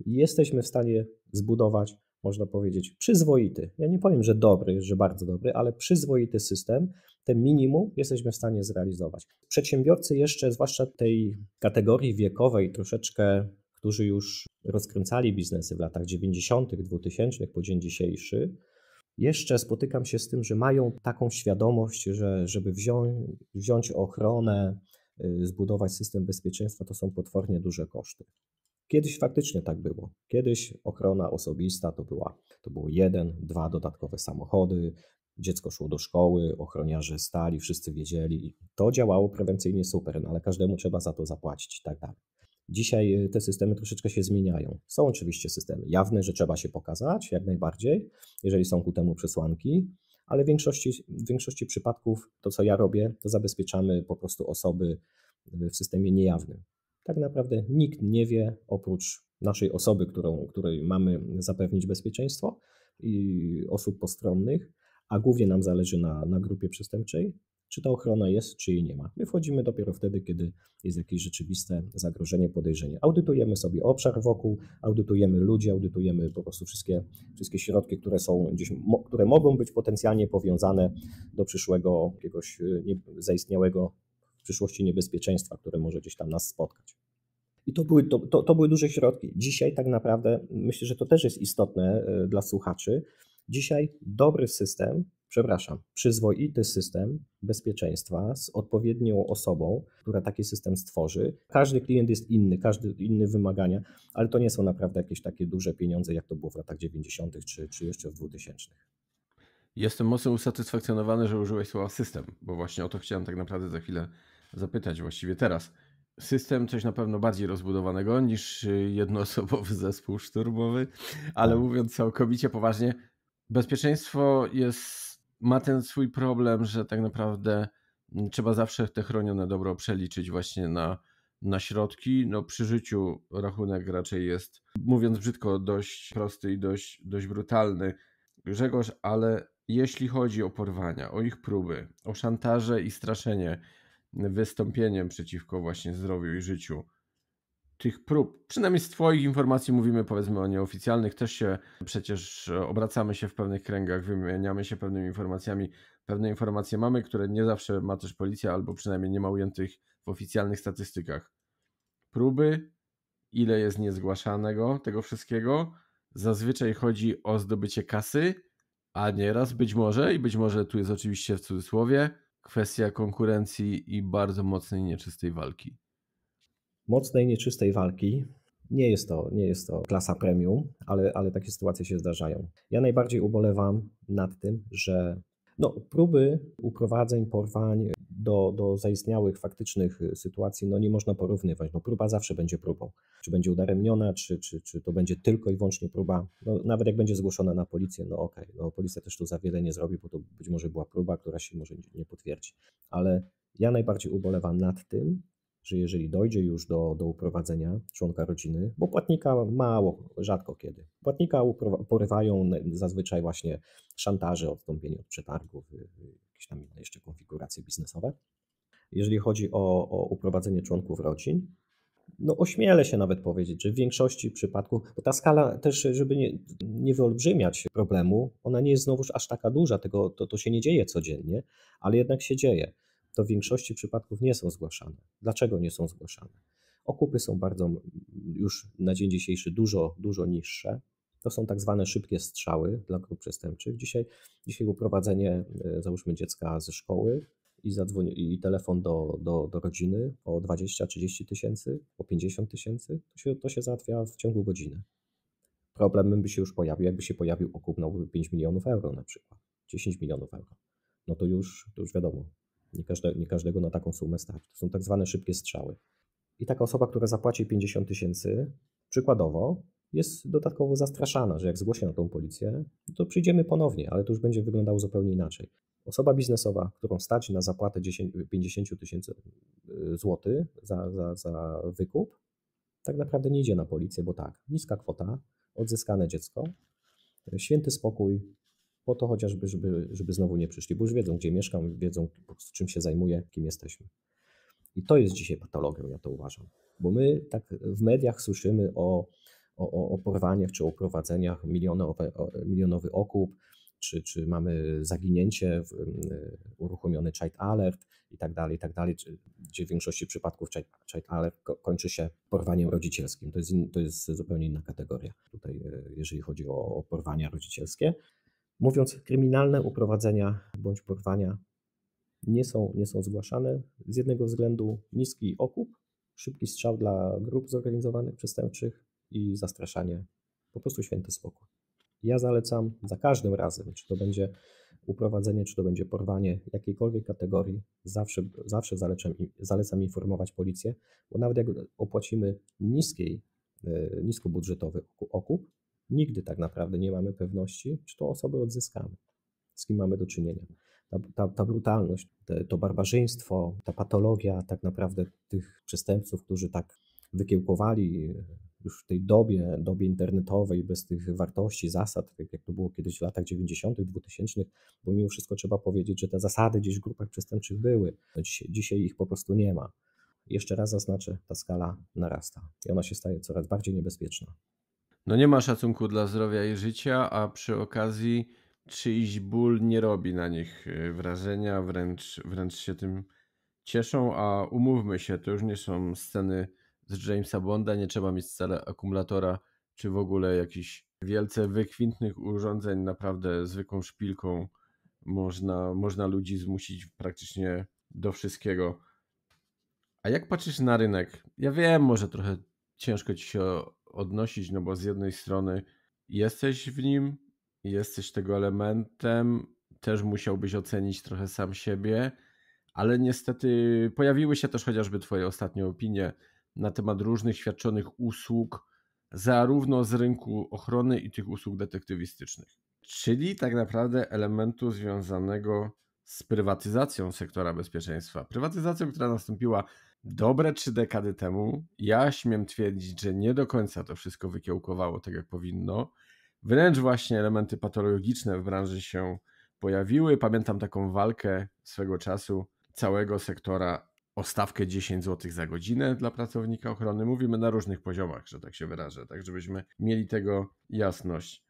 jesteśmy w stanie zbudować, można powiedzieć, przyzwoity, ja nie powiem, że dobry, że bardzo dobry, ale przyzwoity system, te minimum jesteśmy w stanie zrealizować. Przedsiębiorcy jeszcze, zwłaszcza tej kategorii wiekowej, troszeczkę, którzy już rozkręcali biznesy w latach 90., 2000 po dzień dzisiejszy, jeszcze spotykam się z tym, że mają taką świadomość, że żeby wziąć, wziąć ochronę, y, zbudować system bezpieczeństwa, to są potwornie duże koszty. Kiedyś faktycznie tak było. Kiedyś ochrona osobista to, była, to było jeden, dwa dodatkowe samochody, dziecko szło do szkoły, ochroniarze stali, wszyscy wiedzieli. To działało prewencyjnie super, no ale każdemu trzeba za to zapłacić i tak dalej. Dzisiaj y, te systemy troszeczkę się zmieniają. Są oczywiście systemy jawne, że trzeba się pokazać, jak najbardziej, jeżeli są ku temu przesłanki, ale w większości, w większości przypadków to, co ja robię, to zabezpieczamy po prostu osoby y, w systemie niejawnym. Tak naprawdę nikt nie wie, oprócz naszej osoby, którą, której mamy zapewnić bezpieczeństwo i osób postronnych, a głównie nam zależy na, na grupie przestępczej, czy ta ochrona jest, czy jej nie ma. My wchodzimy dopiero wtedy, kiedy jest jakieś rzeczywiste zagrożenie, podejrzenie. Audytujemy sobie obszar wokół, audytujemy ludzi, audytujemy po prostu wszystkie, wszystkie środki, które są gdzieś, które mogą być potencjalnie powiązane do przyszłego jakiegoś y, nie, zaistniałego w przyszłości niebezpieczeństwa, które może gdzieś tam nas spotkać. I to były, to, to, to były duże środki. Dzisiaj tak naprawdę myślę, że to też jest istotne y, dla słuchaczy. Dzisiaj dobry system przepraszam, przyzwoity system bezpieczeństwa z odpowiednią osobą, która taki system stworzy. Każdy klient jest inny, każdy inny wymagania, ale to nie są naprawdę jakieś takie duże pieniądze, jak to było w latach 90. czy, czy jeszcze w 2000. Jestem mocno usatysfakcjonowany, że użyłeś słowa system, bo właśnie o to chciałem tak naprawdę za chwilę zapytać, właściwie teraz. System coś na pewno bardziej rozbudowanego niż jednoosobowy zespół szturmowy, ale tak. mówiąc całkowicie poważnie, bezpieczeństwo jest ma ten swój problem, że tak naprawdę mm, trzeba zawsze te chronione dobro przeliczyć właśnie na, na środki. No, przy życiu rachunek raczej jest, mówiąc brzydko, dość prosty i dość, dość brutalny. Grzegorz, ale jeśli chodzi o porwania, o ich próby, o szantaże i straszenie wystąpieniem przeciwko właśnie zdrowiu i życiu tych prób, przynajmniej z Twoich informacji mówimy powiedzmy o nieoficjalnych, też się przecież e, obracamy się w pewnych kręgach, wymieniamy się pewnymi informacjami. Pewne informacje mamy, które nie zawsze ma też policja, albo przynajmniej nie ma ujętych w oficjalnych statystykach. Próby, ile jest niezgłaszanego tego wszystkiego. Zazwyczaj chodzi o zdobycie kasy, a nieraz być może, i być może tu jest oczywiście w cudzysłowie, kwestia konkurencji i bardzo mocnej, nieczystej walki mocnej, nieczystej walki. Nie jest to, nie jest to klasa premium, ale, ale takie sytuacje się zdarzają. Ja najbardziej ubolewam nad tym, że no, próby uprowadzeń, porwań do, do zaistniałych faktycznych y, sytuacji no, nie można porównywać. No, próba zawsze będzie próbą. Czy będzie udaremniona, czy, czy, czy to będzie tylko i wyłącznie próba. No, nawet jak będzie zgłoszona na policję, no okej, okay, no, policja też tu za wiele nie zrobi, bo to być może była próba, która się może nie potwierdzi. Ale ja najbardziej ubolewam nad tym, że jeżeli dojdzie już do, do uprowadzenia członka rodziny, bo płatnika mało, rzadko kiedy. Płatnika porywają zazwyczaj właśnie szantaże, odstąpienie od przetargów, jakieś tam inne jeszcze konfiguracje biznesowe. Jeżeli chodzi o, o uprowadzenie członków rodzin, no ośmielę się nawet powiedzieć, że w większości przypadków, bo ta skala też, żeby nie, nie wyolbrzymiać problemu, ona nie jest znowuż aż taka duża, tego, to, to się nie dzieje codziennie, ale jednak się dzieje to w większości przypadków nie są zgłaszane. Dlaczego nie są zgłaszane? Okupy są bardzo już na dzień dzisiejszy dużo, dużo niższe. To są tak zwane szybkie strzały dla grup przestępczych. Dzisiaj, dzisiaj uprowadzenie, e, załóżmy, dziecka ze szkoły i, zadzwoni, i telefon do, do, do rodziny o 20-30 tysięcy, o 50 tysięcy, to się, to się załatwia w ciągu godziny. Problemem by się już pojawił, jakby się pojawił okup na 5 milionów euro na przykład, 10 milionów euro. No to już, to już wiadomo, nie, każde, nie każdego na taką sumę stać. To są tak zwane szybkie strzały. I taka osoba, która zapłaci 50 tysięcy, przykładowo, jest dodatkowo zastraszana, że jak zgłosi na tą policję, to przyjdziemy ponownie, ale to już będzie wyglądało zupełnie inaczej. Osoba biznesowa, którą stać na zapłatę 10, 50 tysięcy y, złotych za, za, za wykup, tak naprawdę nie idzie na policję, bo tak, niska kwota, odzyskane dziecko, święty spokój, po to chociażby, żeby, żeby znowu nie przyszli, bo już wiedzą, gdzie mieszkam, wiedzą, czym się zajmuję, kim jesteśmy. I to jest dzisiaj patologią, ja to uważam. Bo my tak w mediach słyszymy o, o, o porwaniach czy o prowadzeniach, milionowe, milionowy okup, czy, czy mamy zaginięcie, uruchomiony child alert i tak dalej, i tak dalej, gdzie w większości przypadków child, child alert kończy się porwaniem rodzicielskim. To jest, in, to jest zupełnie inna kategoria tutaj, e, jeżeli chodzi o, o porwania rodzicielskie. Mówiąc, kryminalne uprowadzenia bądź porwania nie są, nie są zgłaszane z jednego względu niski okup, szybki strzał dla grup zorganizowanych przestępczych i zastraszanie, po prostu święty spokój. Ja zalecam za każdym razem, czy to będzie uprowadzenie, czy to będzie porwanie jakiejkolwiek kategorii, zawsze, zawsze zalecam, zalecam informować policję, bo nawet jak opłacimy niskiej, e, niskobudżetowy okup, Nigdy tak naprawdę nie mamy pewności, czy tą osobę odzyskamy, z kim mamy do czynienia. Ta, ta, ta brutalność, te, to barbarzyństwo, ta patologia tak naprawdę tych przestępców, którzy tak wykiełkowali e, już w tej dobie, dobie internetowej, bez tych wartości, zasad, tak jak to było kiedyś w latach 90., 2000, bo mimo wszystko trzeba powiedzieć, że te zasady gdzieś w grupach przestępczych były. No dzisiaj, dzisiaj ich po prostu nie ma. Jeszcze raz zaznaczę, ta skala narasta i ona się staje coraz bardziej niebezpieczna no nie ma szacunku dla zdrowia i życia, a przy okazji czyjś ból nie robi na nich y, wrażenia, wręcz, wręcz się tym cieszą, a umówmy się, to już nie są sceny z Jamesa Bonda, nie trzeba mieć wcale akumulatora, czy w ogóle jakichś wielce wykwintnych urządzeń, naprawdę zwykłą szpilką można, można ludzi zmusić praktycznie do wszystkiego. A jak patrzysz na rynek? Ja wiem, może trochę ciężko ci się odnosić, no bo z jednej strony jesteś w nim, jesteś tego elementem, też musiałbyś ocenić trochę sam siebie, ale niestety pojawiły się też chociażby Twoje ostatnie opinie na temat różnych świadczonych usług, zarówno z rynku ochrony i tych usług detektywistycznych. Czyli tak naprawdę elementu związanego z prywatyzacją sektora bezpieczeństwa. Prywatyzacją, która nastąpiła dobre trzy dekady temu, ja śmiem twierdzić, że nie do końca to wszystko wykiełkowało tak jak powinno. Wręcz właśnie elementy patologiczne w branży się pojawiły. Pamiętam taką walkę swego czasu całego sektora o stawkę 10 zł za godzinę dla pracownika ochrony. Mówimy na różnych poziomach, że tak się wyrażę, tak żebyśmy mieli tego jasność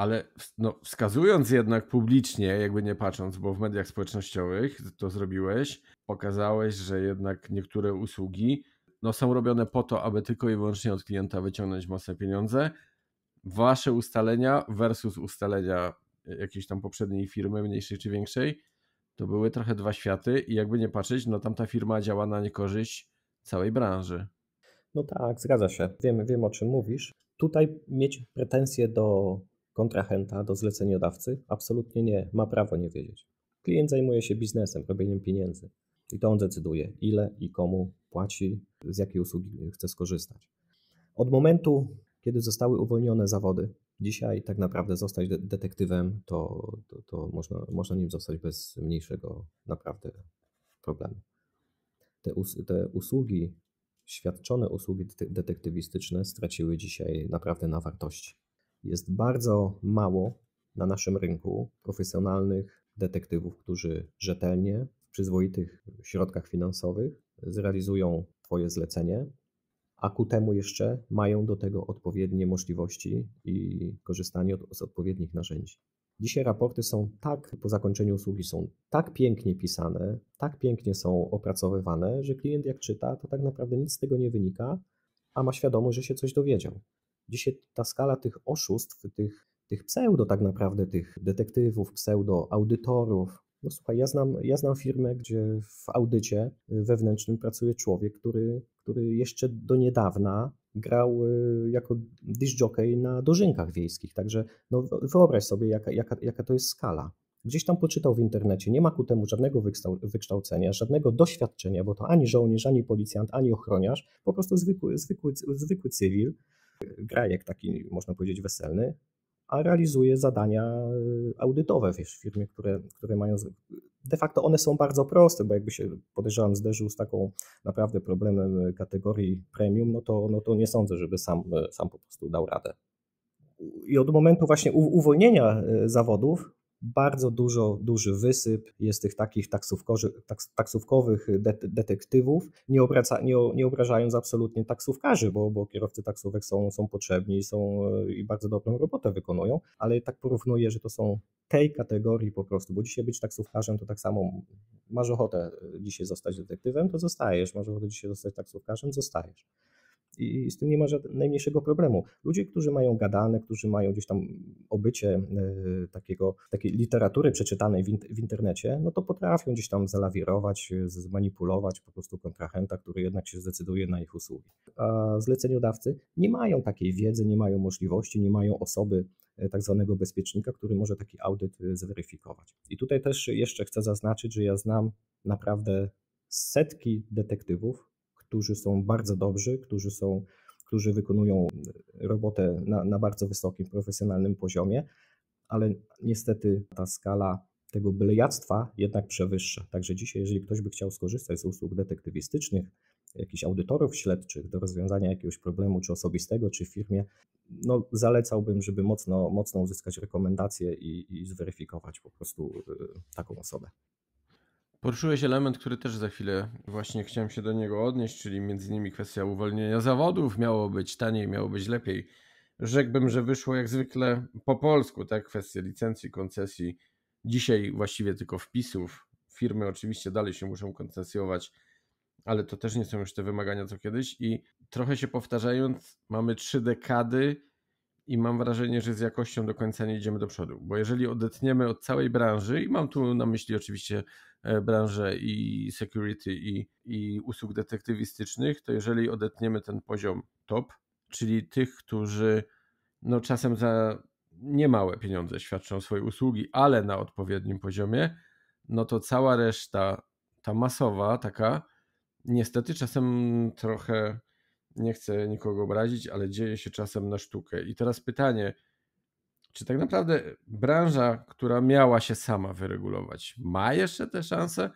ale no, wskazując jednak publicznie, jakby nie patrząc, bo w mediach społecznościowych to zrobiłeś, pokazałeś, że jednak niektóre usługi no, są robione po to, aby tylko i wyłącznie od klienta wyciągnąć mocne pieniądze. Wasze ustalenia versus ustalenia e, jakiejś tam poprzedniej firmy, mniejszej czy większej, to były trochę dwa światy i jakby nie patrzeć, no tamta firma działa na niekorzyść całej branży. No tak, zgadza się. Wiem, wiem o czym mówisz. Tutaj mieć pretensje do kontrahenta, do zleceniodawcy? Absolutnie nie, ma prawo nie wiedzieć. Klient zajmuje się biznesem, robieniem pieniędzy i to on decyduje, ile i komu płaci, z jakiej usługi chce skorzystać. Od momentu, kiedy zostały uwolnione zawody, dzisiaj tak naprawdę zostać detektywem, to, to, to, można, można nim zostać bez mniejszego naprawdę problemu. Te, us te usługi, świadczone usługi detektywistyczne straciły dzisiaj naprawdę na wartości. Jest bardzo mało na naszym rynku profesjonalnych detektywów, którzy rzetelnie, w przyzwoitych środkach finansowych zrealizują Twoje zlecenie, a ku temu jeszcze mają do tego odpowiednie możliwości i korzystanie od, z odpowiednich narzędzi. Dzisiaj raporty są tak, po zakończeniu usługi, są tak pięknie pisane, tak pięknie są opracowywane, że klient jak czyta, to tak naprawdę nic z tego nie wynika, a ma świadomość, że się coś dowiedział. Dzisiaj ta skala tych oszustw, tych, tych pseudo tak naprawdę, tych detektywów, pseudo audytorów, no słuchaj, ja znam, ja znam firmę, gdzie w audycie y, wewnętrznym pracuje człowiek, który, który jeszcze do niedawna grał y, jako jockey na dożynkach wiejskich. Także no, wyobraź sobie, jaka, jaka, jaka to jest skala. Gdzieś tam poczytał w internecie, nie ma ku temu żadnego wykształcenia, żadnego doświadczenia, bo to ani żołnierz, ani policjant, ani ochroniarz, po prostu zwykły, zwykły, zwykły cywil, grajek taki, można powiedzieć, weselny, a realizuje zadania y, audytowe w firmie, które, które mają. De facto one są bardzo proste, bo jakby się podejrzewam zderzył z taką naprawdę problemem y, kategorii premium, no to, no to nie sądzę, żeby sam, y, sam po prostu dał radę. I od momentu właśnie uwolnienia zawodów bardzo dużo, duży wysyp jest tych takich taksówkowych detektywów, nie, obraca, nie, nie obrażając absolutnie taksówkarzy, bo, bo kierowcy taksówek są, są potrzebni są, e, i bardzo dobrą robotę wykonują, ale tak porównuję, że to są tej kategorii po prostu, bo dzisiaj być taksówkarzem to tak samo masz ochotę e, dzisiaj zostać detektywem, to zostajesz, masz ochotę dzisiaj zostać taksówkarzem, zostajesz i z tym nie ma żadnego, najmniejszego problemu. Ludzie, którzy mają gadane, którzy mają gdzieś tam obycie e, takiego, takiej literatury przeczytanej w, internecie, no to potrafią gdzieś tam zalawirować, e, zmanipulować po prostu kontrahenta, który jednak się zdecyduje na ich usługi. A zleceniodawcy nie mają takiej wiedzy, nie mają możliwości, nie mają osoby, e, tak zwanego bezpiecznika, który może taki audyt zweryfikować. I tutaj też jeszcze chcę zaznaczyć, że ja znam naprawdę setki detektywów, którzy są bardzo dobrzy, którzy są którzy wykonują robotę na, na, bardzo wysokim, profesjonalnym poziomie, ale niestety ta skala tego bylejactwa jednak przewyższa. Także dzisiaj, jeżeli ktoś by chciał skorzystać z usług detektywistycznych, jakichś audytorów śledczych do rozwiązania jakiegoś problemu, czy osobistego, czy w firmie, no zalecałbym, żeby mocno, mocno uzyskać rekomendacje i, i zweryfikować po prostu y, taką osobę. Poruszyłeś element, który też za chwilę właśnie chciałem się do niego odnieść, czyli między innymi kwestia uwolnienia zawodów. Miało być taniej, miało być lepiej. Rzekłbym, że wyszło jak zwykle po polsku, tak? kwestia licencji, koncesji. Dzisiaj właściwie tylko wpisów. Firmy oczywiście dalej się muszą koncesjować, ale to też nie są już te wymagania co kiedyś. I trochę się powtarzając, mamy trzy dekady i mam wrażenie, że z jakością do końca nie idziemy do przodu, bo jeżeli odetniemy od całej branży, i mam tu na myśli oczywiście e, branżę i security i, i usług detektywistycznych, to jeżeli odetniemy ten poziom top, czyli tych, którzy no czasem za niemałe pieniądze świadczą swoje usługi, ale na odpowiednim poziomie, no to cała reszta, ta masowa taka, niestety czasem trochę nie chcę nikogo obrazić, ale dzieje się czasem na sztukę. I teraz pytanie, czy tak naprawdę branża, która miała się sama wyregulować, ma jeszcze te szanse,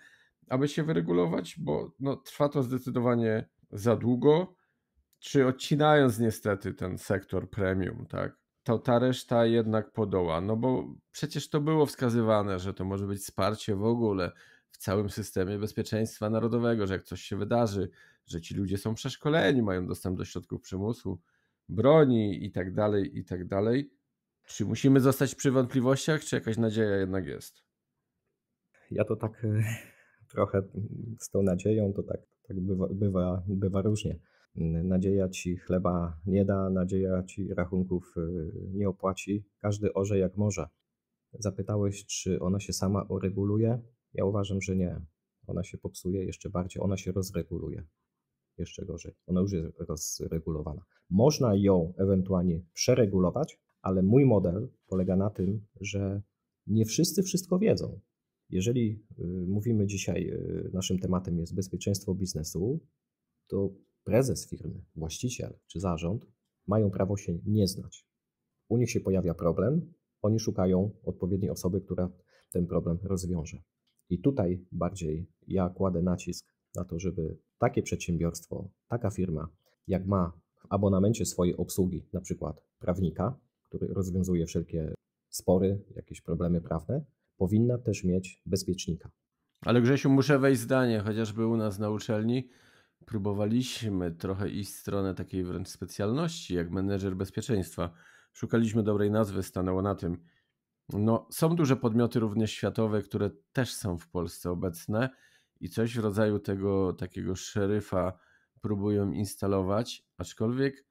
aby się wyregulować? Bo no, trwa to zdecydowanie za długo, czy odcinając niestety ten sektor premium, tak? To ta reszta jednak podoła, no bo przecież to było wskazywane, że to może być wsparcie w ogóle w całym systemie bezpieczeństwa narodowego, że jak coś się wydarzy, że ci ludzie są przeszkoleni, mają dostęp do środków przymusu, broni i tak dalej, i tak dalej. Czy musimy zostać przy wątpliwościach, czy jakaś nadzieja jednak jest? Ja to tak e, trochę z tą nadzieją, to tak, tak bywa, bywa, bywa różnie. Nadzieja ci chleba nie da, nadzieja ci rachunków e, nie opłaci. Każdy orze jak może. Zapytałeś, czy ona się sama ureguluje? Ja uważam, że nie. Ona się popsuje jeszcze bardziej, ona się rozreguluje jeszcze gorzej. Ona już jest rozregulowana. Można ją ewentualnie przeregulować, ale mój model polega na tym, że nie wszyscy wszystko wiedzą. Jeżeli y, mówimy dzisiaj, y, naszym tematem jest bezpieczeństwo biznesu, to prezes firmy, właściciel czy zarząd mają prawo się nie znać. U nich się pojawia problem, oni szukają odpowiedniej osoby, która ten problem rozwiąże. I tutaj bardziej ja kładę nacisk na to, żeby takie przedsiębiorstwo, taka firma, jak ma w abonamencie swojej obsługi, na przykład prawnika, który rozwiązuje wszelkie spory, jakieś problemy prawne, powinna też mieć bezpiecznika. Ale Grzesiu, muszę wejść zdanie, chociażby u nas na uczelni próbowaliśmy trochę iść w stronę takiej wręcz specjalności, jak menedżer bezpieczeństwa. Szukaliśmy dobrej nazwy, stanęło na tym. No, są duże podmioty również światowe, które też są w Polsce obecne i coś w rodzaju tego takiego szeryfa próbują instalować, aczkolwiek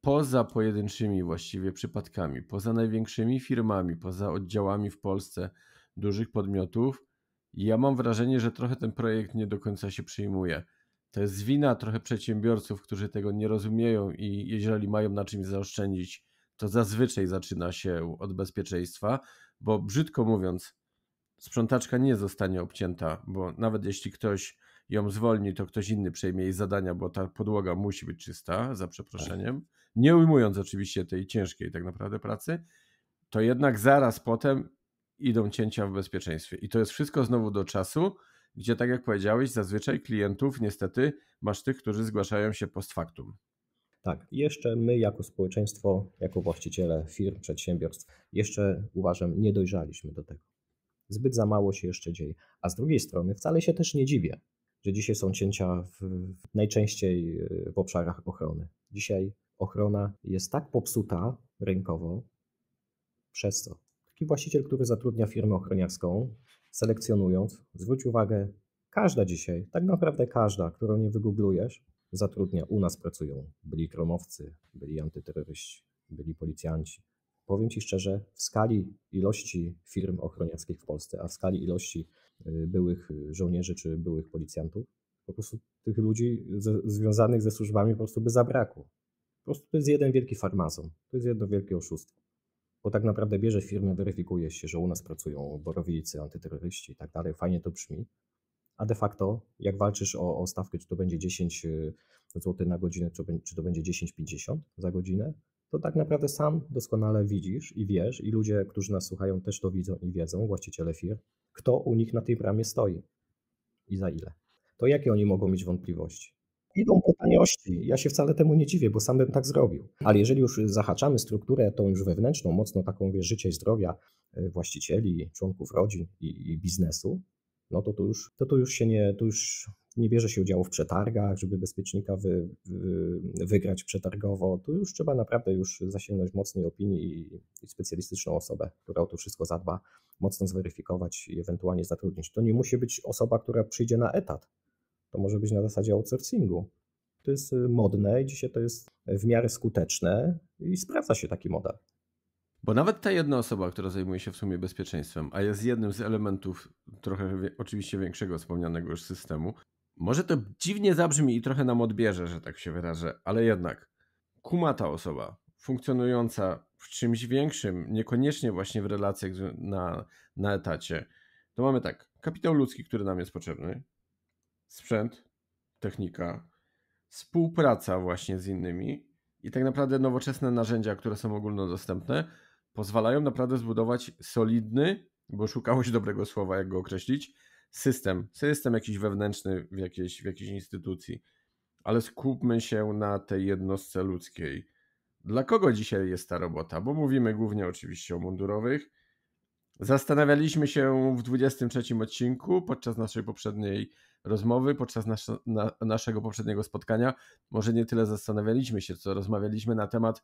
poza pojedynczymi właściwie przypadkami, poza największymi firmami, poza oddziałami w Polsce dużych podmiotów, ja mam wrażenie, że trochę ten projekt nie do końca się przyjmuje. To jest wina trochę przedsiębiorców, którzy tego nie rozumieją i jeżeli mają na czymś zaoszczędzić, to zazwyczaj zaczyna się od bezpieczeństwa, bo brzydko mówiąc, sprzątaczka nie zostanie obcięta, bo nawet jeśli ktoś ją zwolni, to ktoś inny przejmie jej zadania, bo ta podłoga musi być czysta, za tak. przeproszeniem. Nie ujmując oczywiście tej ciężkiej tak naprawdę pracy, to jednak zaraz potem idą cięcia w bezpieczeństwie. I to jest wszystko znowu do czasu, gdzie tak jak powiedziałeś, zazwyczaj klientów niestety masz tych, którzy zgłaszają się post factum. Tak, jeszcze my jako społeczeństwo, jako właściciele firm, przedsiębiorstw, jeszcze uważam, nie dojrzaliśmy do tego zbyt za mało się jeszcze dzieje. A z drugiej strony wcale się też nie dziwię, że dzisiaj są cięcia w, w najczęściej y, w obszarach ochrony. Dzisiaj ochrona jest tak popsuta rynkowo, przez co taki właściciel, który zatrudnia firmę ochroniarską, selekcjonując, zwróć uwagę, każda dzisiaj, tak naprawdę każda, którą nie wygooglujesz, zatrudnia, u nas pracują byli kromowcy, byli antyterroryści, byli policjanci, powiem Ci szczerze, w skali ilości firm ochroniackich w Polsce, a w skali ilości y, byłych y, żołnierzy czy byłych policjantów, po prostu tych ludzi ze, związanych ze służbami po prostu by zabrakło. Po prostu to jest jeden wielki farmazon, to jest jedno wielkie oszustwo. Bo tak naprawdę bierze firmę, weryfikuje się, że u nas pracują borowicy, antyterroryści i tak dalej, fajnie to brzmi, a de facto jak walczysz o, o stawkę, czy to będzie 10 y, zł na godzinę, czy to będzie 10,50 za godzinę, to tak naprawdę sam doskonale widzisz i wiesz, i ludzie, którzy nas słuchają, też to widzą i wiedzą, właściciele firm, kto u nich na tej bramie stoi i za ile. To jakie oni mogą mieć wątpliwości? Idą po taniości. Ja się wcale temu nie dziwię, bo sam bym tak zrobił. Ale jeżeli już zahaczamy strukturę tą już wewnętrzną, mocno taką wiesz, życia i zdrowia e, właścicieli, członków rodzin i, i biznesu, no to tu już, to tu już się nie, tu już nie bierze się udziału w przetargach, żeby bezpiecznika wy, wy, wygrać przetargowo. Tu już trzeba naprawdę już zasięgnąć mocnej opinii i, i specjalistyczną osobę, która o to wszystko zadba, mocno zweryfikować i ewentualnie zatrudnić. To nie musi być osoba, która przyjdzie na etat. To może być na zasadzie outsourcingu. To jest y, modne i dzisiaj to jest w miarę skuteczne i sprawdza się taki model. Bo nawet ta jedna osoba, która zajmuje się w sumie bezpieczeństwem, a jest jednym z elementów trochę oczywiście większego wspomnianego już systemu, może to dziwnie zabrzmi i trochę nam odbierze, że tak się wyrażę, ale jednak kuma ta osoba funkcjonująca w czymś większym, niekoniecznie właśnie w relacjach na, na etacie, to mamy tak, kapitał ludzki, który nam jest potrzebny, sprzęt, technika, współpraca właśnie z innymi i tak naprawdę nowoczesne narzędzia, które są ogólnodostępne, pozwalają naprawdę zbudować solidny, bo szukało się dobrego słowa, jak go określić, system, system jakiś wewnętrzny w jakiejś, w jakiejś instytucji, ale skupmy się na tej jednostce ludzkiej. Dla kogo dzisiaj jest ta robota? Bo mówimy głównie oczywiście o mundurowych. Zastanawialiśmy się w 23 odcinku podczas naszej poprzedniej rozmowy, podczas nas na naszego poprzedniego spotkania. Może nie tyle zastanawialiśmy się, co rozmawialiśmy na temat,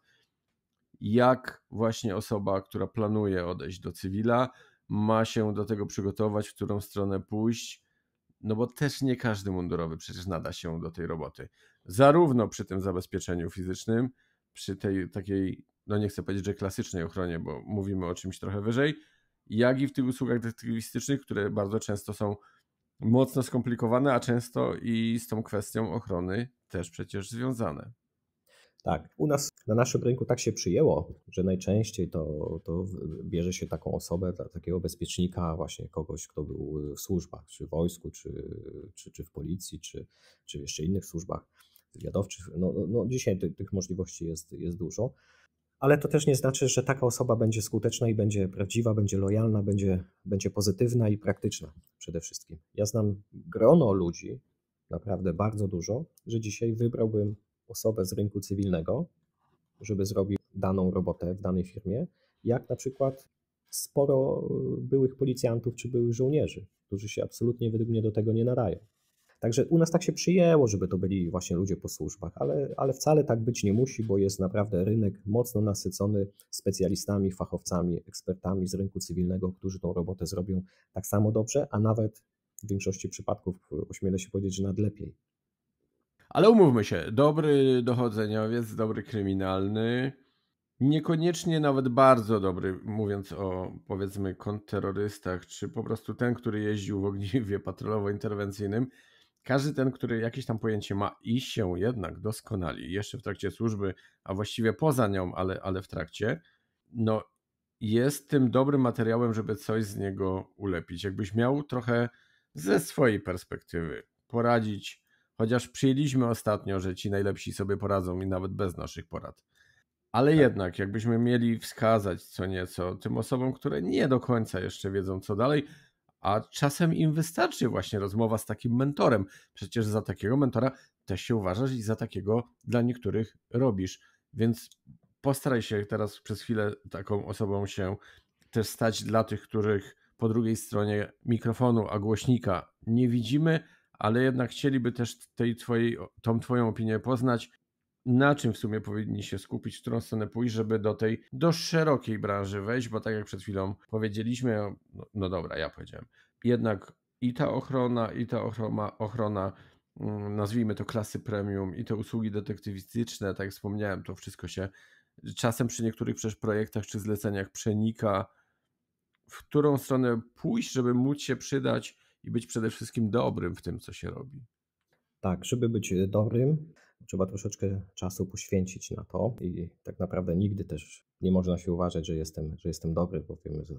jak właśnie osoba, która planuje odejść do cywila, ma się do tego przygotować, w którą stronę pójść, no bo też nie każdy mundurowy przecież nada się do tej roboty. Zarówno przy tym zabezpieczeniu fizycznym, przy tej takiej, no nie chcę powiedzieć, że klasycznej ochronie, bo mówimy o czymś trochę wyżej, jak i w tych usługach detektywistycznych, które bardzo często są mocno skomplikowane, a często i z tą kwestią ochrony też przecież związane. Tak, u nas na naszym rynku tak się przyjęło, że najczęściej to, to bierze się taką osobę, takiego bezpiecznika, właśnie kogoś, kto był w służbach, czy w wojsku, czy, czy, czy w policji, czy, czy jeszcze innych służbach wywiadowczych. No, no, no dzisiaj tych, tych możliwości jest, jest dużo, ale to też nie znaczy, że taka osoba będzie skuteczna i będzie prawdziwa, będzie lojalna, będzie, będzie pozytywna i praktyczna przede wszystkim. Ja znam grono ludzi, naprawdę bardzo dużo, że dzisiaj wybrałbym osobę z rynku cywilnego, żeby zrobił daną robotę w danej firmie, jak na przykład sporo y, byłych policjantów czy byłych żołnierzy, którzy się absolutnie według mnie do tego nie nadają. Także u nas tak się przyjęło, żeby to byli właśnie ludzie po służbach, ale, ale wcale tak być nie musi, bo jest naprawdę rynek mocno nasycony specjalistami, fachowcami, ekspertami z rynku cywilnego, którzy tą robotę zrobią tak samo dobrze, a nawet w większości przypadków y, ośmielę się powiedzieć, że nad lepiej. Ale umówmy się, dobry dochodzeniowiec, dobry kryminalny, niekoniecznie nawet bardzo dobry, mówiąc o powiedzmy kontrterrorystach, czy po prostu ten, który jeździł w ogniwie patrolowo-interwencyjnym, każdy ten, który jakieś tam pojęcie ma i się jednak doskonali, jeszcze w trakcie służby, a właściwie poza nią, ale, ale w trakcie, no jest tym dobrym materiałem, żeby coś z niego ulepić. Jakbyś miał trochę ze swojej perspektywy poradzić Chociaż przyjęliśmy ostatnio, że ci najlepsi sobie poradzą i nawet bez naszych porad. Ale tak. jednak, jakbyśmy mieli wskazać co nieco tym osobom, które nie do końca jeszcze wiedzą co dalej, a czasem im wystarczy właśnie rozmowa z takim mentorem. Przecież za takiego mentora też się uważasz i za takiego dla niektórych robisz. Więc postaraj się teraz przez chwilę taką osobą się też stać dla tych, których po drugiej stronie mikrofonu, a głośnika nie widzimy, ale jednak chcieliby też tej twojej, tą Twoją opinię poznać. Na czym w sumie powinni się skupić, w którą stronę pójść, żeby do tej, do szerokiej branży wejść, bo tak jak przed chwilą powiedzieliśmy, no, no dobra, ja powiedziałem, jednak i ta ochrona, i ta ochrona, ochrona mm, nazwijmy to klasy premium i te usługi detektywistyczne, tak jak wspomniałem, to wszystko się czasem przy niektórych przecież projektach czy zleceniach przenika, w którą stronę pójść, żeby móc się przydać i być przede wszystkim dobrym w tym, co się robi. Tak, żeby być dobrym, trzeba troszeczkę czasu poświęcić na to i tak naprawdę nigdy też nie można się uważać, że jestem, że jestem dobry, bo wiemy, że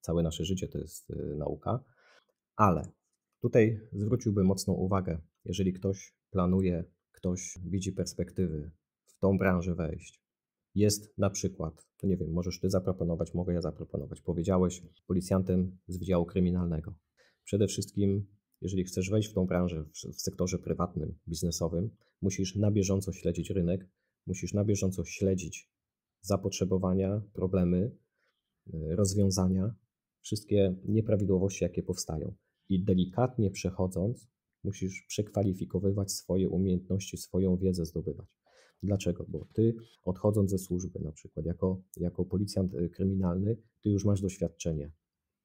całe nasze życie to jest y, nauka. Ale tutaj zwróciłbym mocną uwagę, jeżeli ktoś planuje, ktoś widzi perspektywy w tą branżę wejść, jest na przykład, to nie wiem, możesz ty zaproponować, mogę ja zaproponować, powiedziałeś policjantem z Wydziału Kryminalnego. Przede wszystkim, jeżeli chcesz wejść w tą branżę w sektorze prywatnym, biznesowym, musisz na bieżąco śledzić rynek, musisz na bieżąco śledzić zapotrzebowania, problemy, y, rozwiązania, wszystkie nieprawidłowości, jakie powstają. I delikatnie przechodząc, musisz przekwalifikowywać swoje umiejętności, swoją wiedzę zdobywać. Dlaczego? Bo ty odchodząc ze służby, na przykład jako, jako policjant y, kryminalny, ty już masz doświadczenie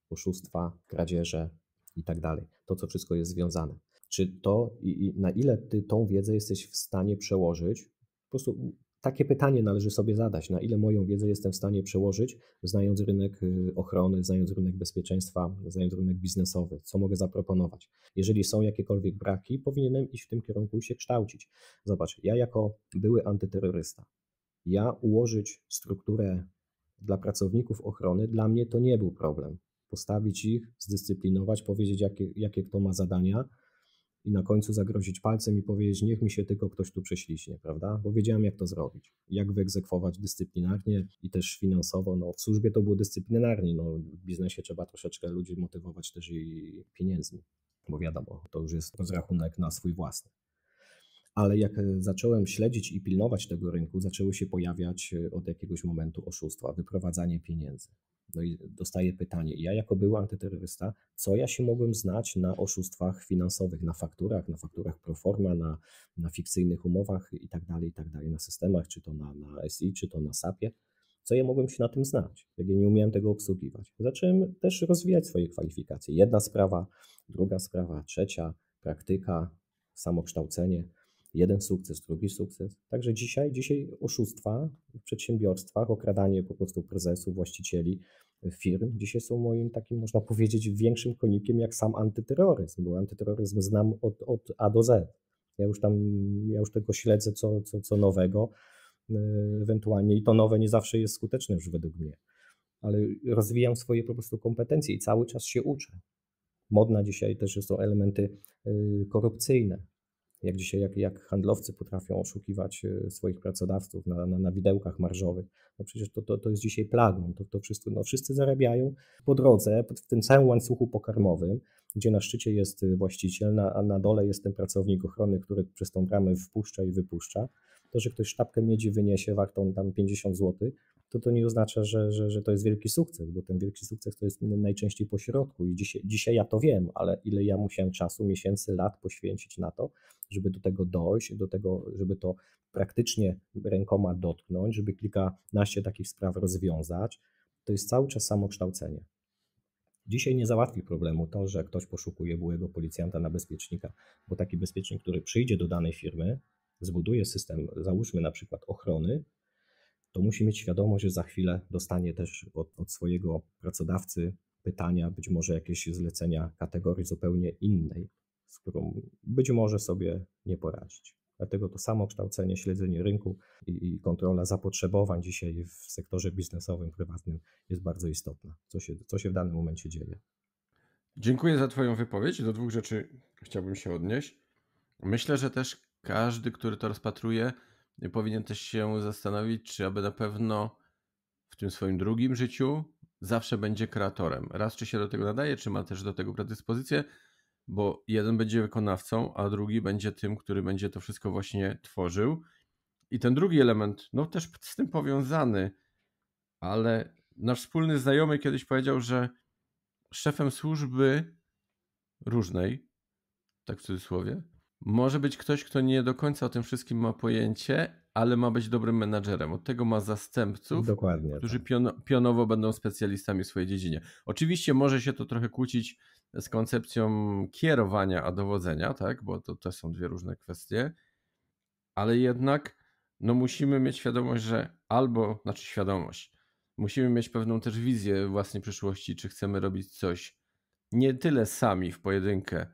oszustwa, kradzieże, i tak dalej. To, co wszystko jest związane. Czy to i, i na ile ty tą wiedzę jesteś w stanie przełożyć? Po prostu takie pytanie należy sobie zadać. Na ile moją wiedzę jestem w stanie przełożyć, znając rynek y, ochrony, znając rynek bezpieczeństwa, znając rynek biznesowy? Co mogę zaproponować? Jeżeli są jakiekolwiek braki, powinienem iść w tym kierunku i się kształcić. Zobacz, ja jako były antyterrorysta, ja ułożyć strukturę dla pracowników ochrony, dla mnie to nie był problem postawić ich, zdyscyplinować, powiedzieć, jakie, jakie kto ma zadania i na końcu zagrozić palcem i powiedzieć, niech mi się tylko ktoś tu prześliśnie, prawda? Bo wiedziałem, jak to zrobić, jak wyegzekwować dyscyplinarnie i też finansowo. No, w służbie to było dyscyplinarnie, no, w biznesie trzeba troszeczkę ludzi motywować też i pieniędzmi, bo wiadomo, to już jest rozrachunek na swój własny ale jak e, zacząłem śledzić i pilnować tego rynku, zaczęły się pojawiać e, od jakiegoś momentu oszustwa, wyprowadzanie pieniędzy. No i dostaję pytanie, ja jako były antyterrorysta, co ja się mogłem znać na oszustwach finansowych, na fakturach, na fakturach proforma, na, na fikcyjnych umowach i tak dalej, i tak dalej, na systemach, czy to na, na SI, czy to na SAP-ie co ja mogłem się na tym znać, jak ja nie umiałem tego obsługiwać. Zacząłem też rozwijać swoje kwalifikacje. Jedna sprawa, druga sprawa, trzecia, praktyka, samokształcenie jeden sukces, drugi sukces. Także dzisiaj, dzisiaj oszustwa w przedsiębiorstwach, okradanie po prostu prezesów, właścicieli firm, dzisiaj są moim takim, można powiedzieć, większym konikiem jak sam antyterroryzm, bo antyterroryzm znam od, od A do Z. Ja już tam, ja już tego śledzę co, co, co nowego, e, ewentualnie i to nowe nie zawsze jest skuteczne już według mnie, ale rozwijam swoje po prostu kompetencje i cały czas się uczę. Modna dzisiaj też są elementy e, korupcyjne, jak dzisiaj, jak, jak handlowcy potrafią oszukiwać e, swoich pracodawców na, na, na widełkach marżowych. No przecież to, to, to jest dzisiaj plagą, to, to wszystko, no wszyscy zarabiają po drodze, w tym całym łańcuchu pokarmowym, gdzie na szczycie jest e, właściciel, na, a na dole jest ten pracownik ochrony, który przez tą bramę wpuszcza i wypuszcza. To, że ktoś sztabkę miedzi wyniesie wartą tam 50 zł, to to nie oznacza, że, że, że to jest wielki sukces, bo ten wielki sukces to jest najczęściej pośrodku i dzisiaj, dzisiaj ja to wiem, ale ile ja musiałem czasu, miesięcy, lat poświęcić na to, żeby do tego dojść, do tego, żeby to praktycznie rękoma dotknąć, żeby kilkanaście takich spraw rozwiązać, to jest cały czas samokształcenie. Dzisiaj nie załatwi problemu to, że ktoś poszukuje byłego policjanta na bezpiecznika, bo taki bezpiecznik, który przyjdzie do danej firmy, zbuduje system, załóżmy na przykład ochrony, to musi mieć świadomość, że za chwilę dostanie też od, od swojego pracodawcy pytania, być może jakieś zlecenia kategorii zupełnie innej, z którą być może sobie nie poradzić. Dlatego to samo kształcenie, śledzenie rynku i, i, kontrola zapotrzebowań dzisiaj w sektorze biznesowym, prywatnym jest bardzo istotna, co się, co się w danym momencie dzieje. Dziękuję za Twoją wypowiedź. Do dwóch rzeczy chciałbym się odnieść. Myślę, że też każdy, który to rozpatruje, powinien też się zastanowić, czy aby na pewno w tym swoim drugim życiu zawsze będzie kreatorem. Raz, czy się do tego nadaje, czy ma też do tego predyspozycję, bo jeden będzie wykonawcą, a drugi będzie tym, który będzie to wszystko właśnie tworzył. I ten drugi element, no też z tym powiązany, ale nasz wspólny znajomy kiedyś powiedział, że szefem służby różnej, tak w cudzysłowie, może być ktoś, kto nie do końca o tym wszystkim ma pojęcie, ale ma być dobrym menadżerem. Od tego ma zastępców, Dokładnie, którzy tak. pion, pionowo będą specjalistami w swojej dziedzinie. Oczywiście może się to trochę kłócić z koncepcją kierowania a dowodzenia, tak? bo to, to są dwie różne kwestie, ale jednak no musimy mieć świadomość, że albo, znaczy świadomość, musimy mieć pewną też wizję własnej przyszłości, czy chcemy robić coś nie tyle sami w pojedynkę,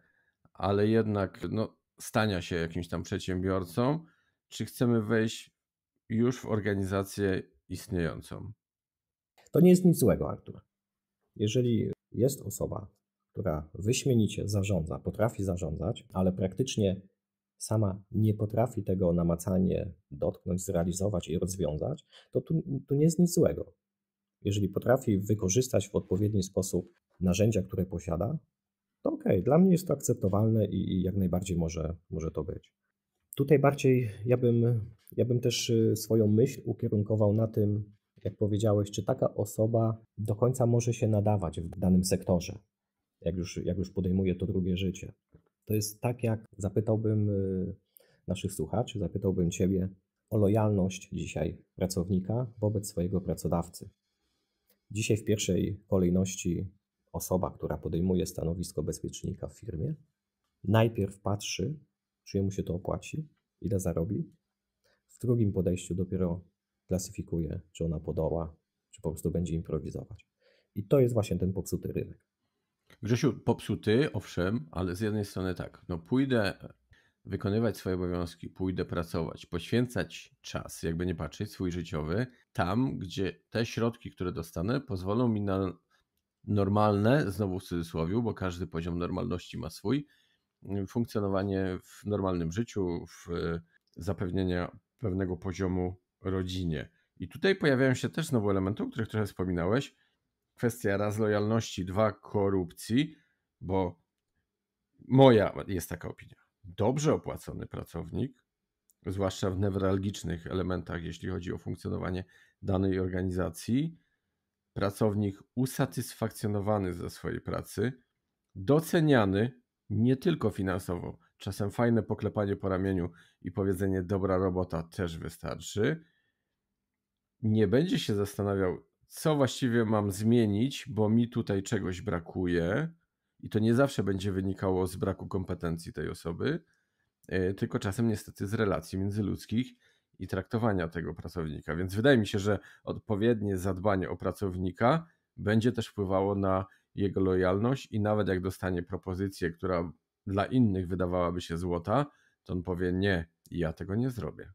ale jednak no, stania się jakimś tam przedsiębiorcą, czy chcemy wejść już w organizację istniejącą? To nie jest nic złego, Artur. Jeżeli jest osoba, która wyśmienicie zarządza, potrafi zarządzać, ale praktycznie sama nie potrafi tego namacalnie dotknąć, zrealizować i rozwiązać, to tu, tu nie jest nic złego. Jeżeli potrafi wykorzystać w odpowiedni sposób narzędzia, które posiada, to okej, okay, dla mnie jest to akceptowalne i, i jak najbardziej może, może to być. Tutaj bardziej ja bym, ja bym też y, swoją myśl ukierunkował na tym, jak powiedziałeś, czy taka osoba do końca może się nadawać w danym sektorze, jak już, jak już podejmuje to drugie życie. To jest tak, jak zapytałbym y, naszych słuchaczy, zapytałbym Ciebie o lojalność dzisiaj pracownika wobec swojego pracodawcy. Dzisiaj w pierwszej kolejności osoba, która podejmuje stanowisko bezpiecznika w firmie, najpierw patrzy, czy mu się to opłaci, ile zarobi. W drugim podejściu dopiero klasyfikuje, czy ona podoła, czy po prostu będzie improwizować. I to jest właśnie ten popsuty rynek. Grzesiu, popsuty, owszem, ale z jednej strony tak, no pójdę wykonywać swoje obowiązki, pójdę pracować, poświęcać czas, jakby nie patrzeć, swój życiowy, tam, gdzie te środki, które dostanę, pozwolą mi na normalne, znowu w cudzysłowie, bo każdy poziom normalności ma swój, mm, funkcjonowanie w normalnym życiu, w e, zapewnienie pewnego poziomu rodzinie. I tutaj pojawiają się też znowu elementy, o których trochę wspominałeś. Kwestia raz lojalności, dwa korupcji, bo moja jest taka opinia. Dobrze opłacony pracownik, zwłaszcza w newralgicznych elementach, jeśli chodzi o funkcjonowanie danej organizacji, pracownik usatysfakcjonowany ze swojej pracy, doceniany nie tylko finansowo. Czasem fajne poklepanie po ramieniu i powiedzenie dobra robota też wystarczy. Nie będzie się zastanawiał, co właściwie mam zmienić, bo mi tutaj czegoś brakuje. I to nie zawsze będzie wynikało z braku kompetencji tej osoby, e, tylko czasem niestety z relacji międzyludzkich i traktowania tego pracownika. Więc wydaje mi się, że odpowiednie zadbanie o pracownika będzie też wpływało na jego lojalność i nawet jak dostanie propozycję, która dla innych wydawałaby się złota, to on powie nie, ja tego nie zrobię.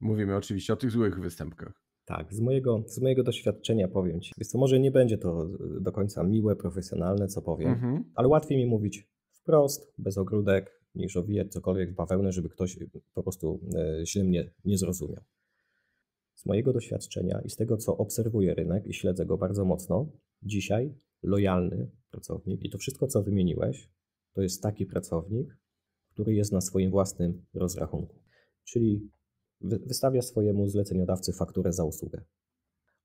Mówimy oczywiście o tych złych występkach. Tak, z mojego, z mojego doświadczenia powiem Ci. Więc to może nie będzie to e, do końca miłe, profesjonalne, co powiem, mm -hmm. ale łatwiej mi mówić wprost, bez ogródek, niż owijać cokolwiek w bawełnę, żeby ktoś y, po prostu e, źle mnie nie zrozumiał. Z mojego doświadczenia i z tego, co obserwuję rynek i śledzę go bardzo mocno, dzisiaj lojalny pracownik i to wszystko, co wymieniłeś, to jest taki pracownik, który jest na swoim własnym rozrachunku. Czyli wystawia swojemu zleceniodawcy fakturę za usługę.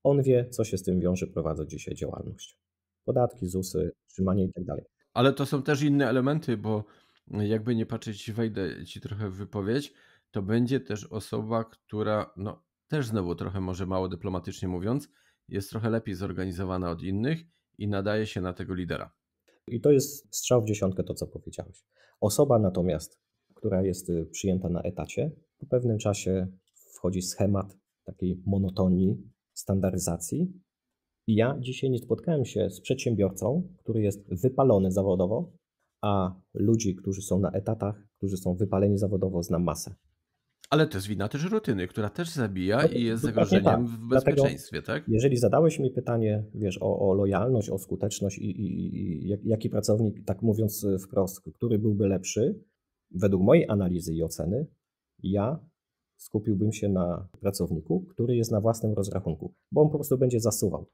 On wie, co się z tym wiąże, prowadząc dzisiaj działalność. Podatki, ZUSy, trzymanie itd. Tak Ale to są też inne elementy, bo jakby nie patrzeć, wejdę ci trochę w wypowiedź, to będzie też osoba, która, no też znowu trochę może mało dyplomatycznie mówiąc, jest trochę lepiej zorganizowana od innych i nadaje się na tego lidera. I to jest strzał w dziesiątkę to, co powiedziałeś. Osoba natomiast, która jest y, przyjęta na etacie, po pewnym czasie wchodzi schemat takiej monotonii, standaryzacji. I ja dzisiaj nie spotkałem się z przedsiębiorcą, który jest wypalony zawodowo, a ludzi, którzy są na etatach, którzy są wypaleni zawodowo, znam masę. Ale to jest wina też rutyny, która też zabija no, i jest zagrożeniem tak. w bezpieczeństwie, Dlatego, tak? Jeżeli zadałeś mi pytanie, wiesz, o, o lojalność, o skuteczność i, i, i, jaki pracownik, tak mówiąc wprost, który byłby lepszy, według mojej analizy i oceny, ja skupiłbym się na pracowniku, który jest na własnym rozrachunku, bo on po prostu będzie zasuwał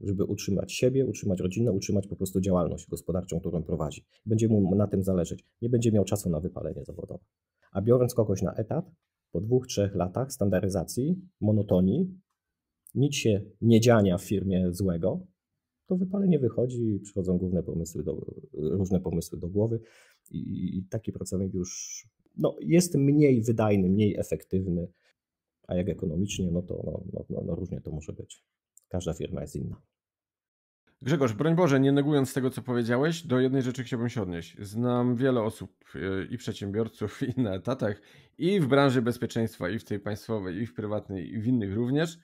żeby utrzymać siebie, utrzymać rodzinę, utrzymać po prostu działalność gospodarczą, którą prowadzi. Będzie mu na tym zależeć. Nie będzie miał czasu na wypalenie zawodowe. A biorąc kogoś na etat, po dwóch, trzech latach standaryzacji, monotonii, nic się nie dziania w firmie złego, to wypalenie wychodzi, przychodzą główne pomysły do, różne pomysły do głowy i, i taki pracownik już no, jest mniej wydajny, mniej efektywny, a jak ekonomicznie, no to no, no, no, no różnie to może być. Każda firma jest inna. Grzegorz, broń Boże, nie negując tego, co powiedziałeś, do jednej rzeczy chciałbym się odnieść. Znam wiele osób y, i przedsiębiorców, i na etatach, i w branży bezpieczeństwa, i w tej państwowej, i w prywatnej, i w innych również.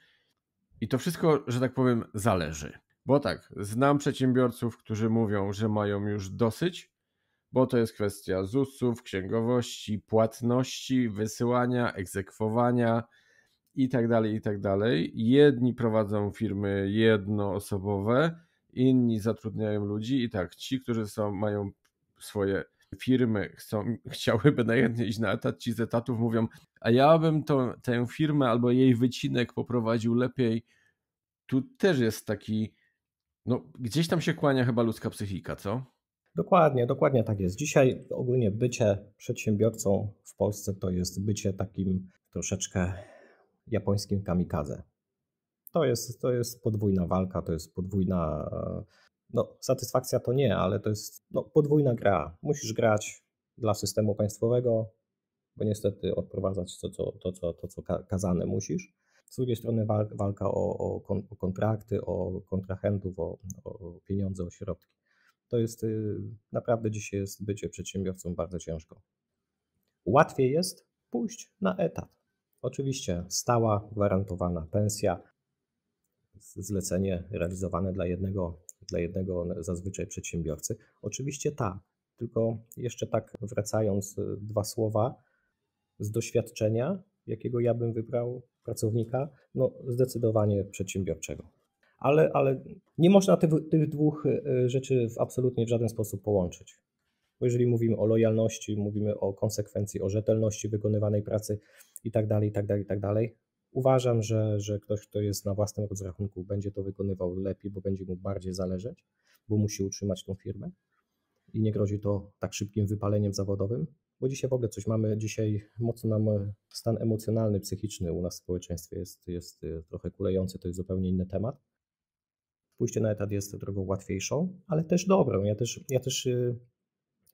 I to wszystko, że tak powiem, zależy. Bo tak, znam przedsiębiorców, którzy mówią, że mają już dosyć, bo to jest kwestia ZUS-ów, księgowości, płatności, wysyłania, egzekwowania, i tak dalej, i tak dalej. Jedni prowadzą firmy jednoosobowe, inni zatrudniają ludzi i tak, ci, którzy są, mają swoje firmy, chcą, chciałyby najchętniej iść na etat, ci z etatów mówią, a ja bym to, tę firmę albo jej wycinek poprowadził lepiej. Tu też jest taki, no gdzieś tam się kłania chyba ludzka psychika, co? Dokładnie, dokładnie tak jest. Dzisiaj ogólnie bycie przedsiębiorcą w Polsce to jest bycie takim troszeczkę japońskim kamikadze. To jest, to jest podwójna walka, to jest podwójna. E, no, satysfakcja to nie, ale to jest no, podwójna gra. Musisz grać dla systemu państwowego, bo niestety odprowadzać to, co, to, co, to, co kazane musisz. Z drugiej strony walka o, o, kon, o kontrakty, o kontrahentów, o, o, pieniądze, o środki. To jest y, naprawdę dzisiaj jest bycie przedsiębiorcą bardzo ciężko. Łatwiej jest pójść na etat Oczywiście stała, gwarantowana pensja, zlecenie realizowane dla jednego, dla jednego zazwyczaj przedsiębiorcy. Oczywiście tak, tylko jeszcze tak wracając y, dwa słowa z doświadczenia, jakiego ja bym wybrał pracownika, no zdecydowanie przedsiębiorczego. Ale, ale nie można tych, tych dwóch y, y, rzeczy w absolutnie w żaden sposób połączyć bo jeżeli mówimy o lojalności, mówimy o konsekwencji, o rzetelności wykonywanej pracy itd., itd., itd., uważam, że, że ktoś, kto jest na własnym rozrachunku, będzie to wykonywał lepiej, bo będzie mu bardziej zależeć, bo musi utrzymać tą firmę i nie grozi to tak szybkim wypaleniem zawodowym, bo dzisiaj w ogóle coś mamy, dzisiaj mocno nam e, stan emocjonalny, psychiczny u nas w społeczeństwie jest, jest e, trochę kulejący, to jest zupełnie inny temat. Pójście na etat jest drogą łatwiejszą, ale też dobrą. Ja też, ja też e,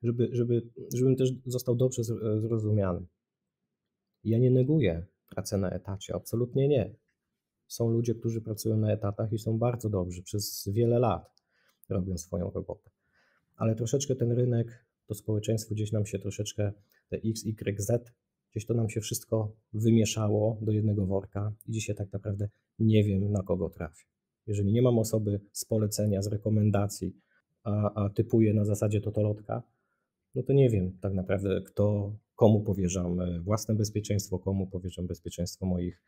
żeby, żeby, żebym też został dobrze zrozumiany. Ja nie neguję pracy na etacie, absolutnie nie. Są ludzie, którzy pracują na etatach i są bardzo dobrzy przez wiele lat, robią swoją robotę. Ale troszeczkę ten rynek, to społeczeństwo gdzieś nam się troszeczkę, te X, Y, Z, gdzieś to nam się wszystko wymieszało do jednego worka i dzisiaj tak naprawdę nie wiem, na kogo trafię. Jeżeli nie mam osoby z polecenia, z rekomendacji, a, a typuję na zasadzie totolotka, no to nie wiem tak naprawdę, kto, komu powierzam e, własne bezpieczeństwo, komu powierzam bezpieczeństwo moich,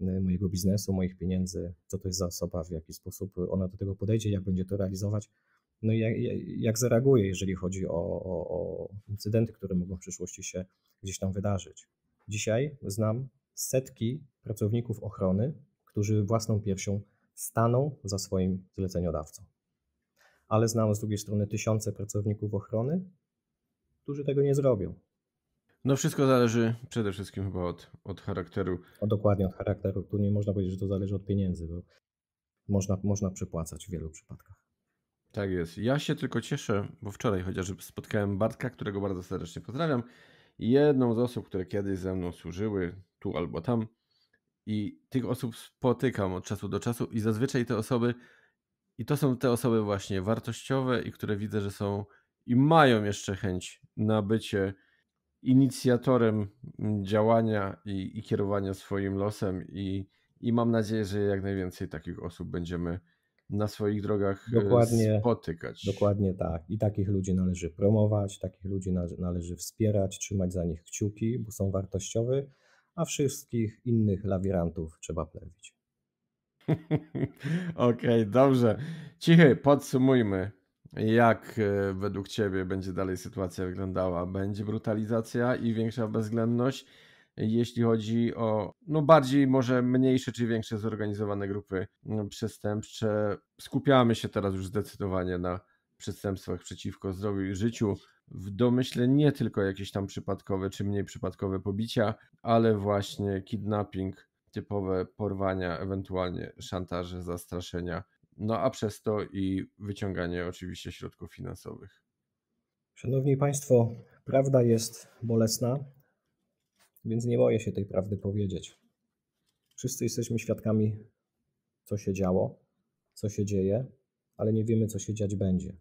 e, mojego biznesu, moich pieniędzy, co to jest za osoba, w jaki sposób ona do tego podejdzie, jak będzie to realizować, no i jak, jak zareaguje, jeżeli chodzi o, o, o incydenty, które mogą w przyszłości się gdzieś tam wydarzyć. Dzisiaj znam setki pracowników ochrony, którzy własną piersią staną za swoim zleceniodawcą. Ale znam z drugiej strony tysiące pracowników ochrony, którzy tego nie zrobią. No wszystko zależy przede wszystkim chyba od, od charakteru. O, dokładnie od charakteru. Tu nie można powiedzieć, że to zależy od pieniędzy, bo można, można przepłacać w wielu przypadkach. Tak jest. Ja się tylko cieszę, bo wczoraj chociażby spotkałem Bartka, którego bardzo serdecznie pozdrawiam. Jedną z osób, które kiedyś ze mną służyły, tu albo tam. I tych osób spotykam od czasu do czasu i zazwyczaj te osoby, i to są te osoby właśnie wartościowe i które widzę, że są i mają jeszcze chęć na bycie inicjatorem mm, działania i, i kierowania swoim losem i, i mam nadzieję, że jak najwięcej takich osób będziemy na swoich drogach e, dokładnie, spotykać. Dokładnie tak. I takich ludzi należy promować, takich ludzi należy wspierać, trzymać za nich kciuki, bo są wartościowe, a wszystkich innych lawirantów trzeba plewić. Okej, okay, dobrze. Cichy, podsumujmy. Jak e, według Ciebie będzie dalej sytuacja wyglądała? Będzie brutalizacja i większa bezwzględność, jeśli chodzi o no bardziej może mniejsze czy większe zorganizowane grupy przestępcze? Skupiamy się teraz już zdecydowanie na przestępstwach przeciwko zdrowiu i życiu. W domyśle nie tylko jakieś tam przypadkowe czy mniej przypadkowe pobicia, ale właśnie kidnapping, typowe porwania, ewentualnie szantaże, zastraszenia no a przez to i wyciąganie oczywiście środków finansowych. Szanowni Państwo, prawda jest bolesna, więc nie boję się tej prawdy powiedzieć. Wszyscy jesteśmy świadkami, co się działo, co się dzieje, ale nie wiemy, co się dziać będzie.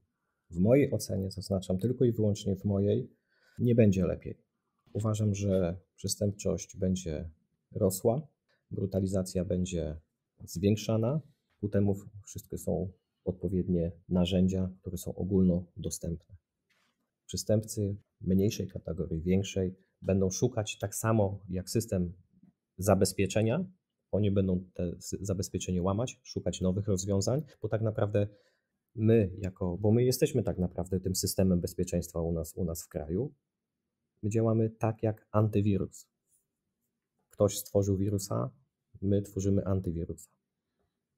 W mojej ocenie, zaznaczam tylko i wyłącznie w mojej, nie będzie lepiej. Uważam, że przestępczość będzie rosła, brutalizacja będzie zwiększana, ku temu wszystkie są odpowiednie narzędzia, które są ogólnodostępne. Przestępcy mniejszej kategorii, większej będą szukać tak samo jak system zabezpieczenia. Oni będą te zabezpieczenie łamać, szukać nowych rozwiązań, bo tak naprawdę my jako, bo my jesteśmy tak naprawdę tym systemem bezpieczeństwa u nas, u nas w kraju, my działamy tak jak antywirus. Ktoś stworzył wirusa, my tworzymy antywirusa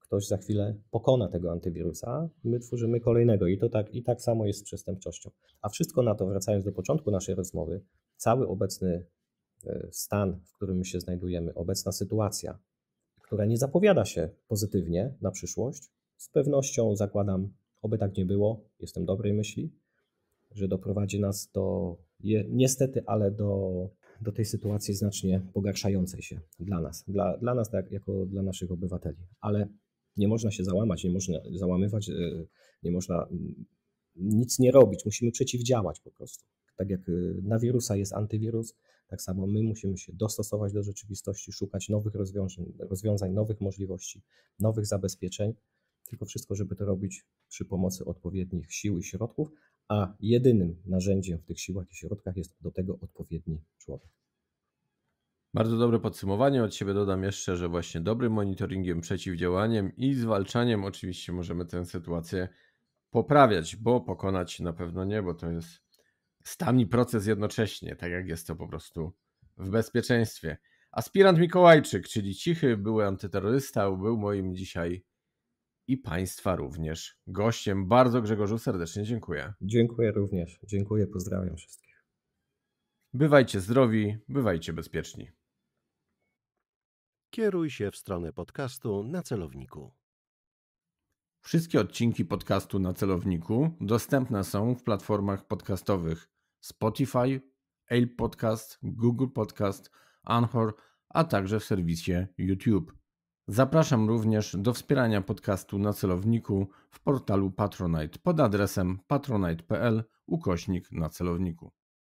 ktoś za chwilę pokona tego antywirusa, my tworzymy kolejnego i to tak, i tak samo jest z przestępczością. A wszystko na to, wracając do początku naszej rozmowy, cały obecny e, stan, w którym się znajdujemy, obecna sytuacja, która nie zapowiada się pozytywnie na przyszłość, z pewnością zakładam, oby tak nie było, jestem dobrej myśli, że doprowadzi nas do, niestety, ale do, do tej sytuacji znacznie pogarszającej się dla nas, dla, dla nas tak, jako dla naszych obywateli. Ale nie można się załamać, nie można załamywać, e, nie można nic nie robić, musimy przeciwdziałać po prostu. Tak jak e, na wirusa jest antywirus, tak samo my musimy się dostosować do rzeczywistości, szukać nowych rozwiązań, rozwiązań nowych możliwości, nowych zabezpieczeń, tylko wszystko, żeby to robić przy pomocy odpowiednich sił i środków, a jedynym narzędziem w tych siłach i środkach jest do tego odpowiedni człowiek. Bardzo dobre podsumowanie. Od siebie dodam jeszcze, że właśnie dobrym monitoringiem, przeciwdziałaniem i zwalczaniem oczywiście możemy tę sytuację poprawiać, bo pokonać na pewno nie, bo to jest stan i proces jednocześnie, tak jak jest to po prostu w bezpieczeństwie. Aspirant Mikołajczyk, czyli cichy, były antyterrorysta, był moim dzisiaj i Państwa również gościem. Bardzo Grzegorzu serdecznie dziękuję. Dziękuję również. Dziękuję, pozdrawiam wszystkich. Bywajcie zdrowi, bywajcie bezpieczni. Kieruj się w stronę podcastu na celowniku. Wszystkie odcinki podcastu na celowniku dostępne są w platformach podcastowych Spotify, Apple Podcast, Google Podcast, Anchor, a także w serwisie YouTube. Zapraszam również do wspierania podcastu na celowniku w portalu Patronite pod adresem patronite.pl ukośnik na celowniku.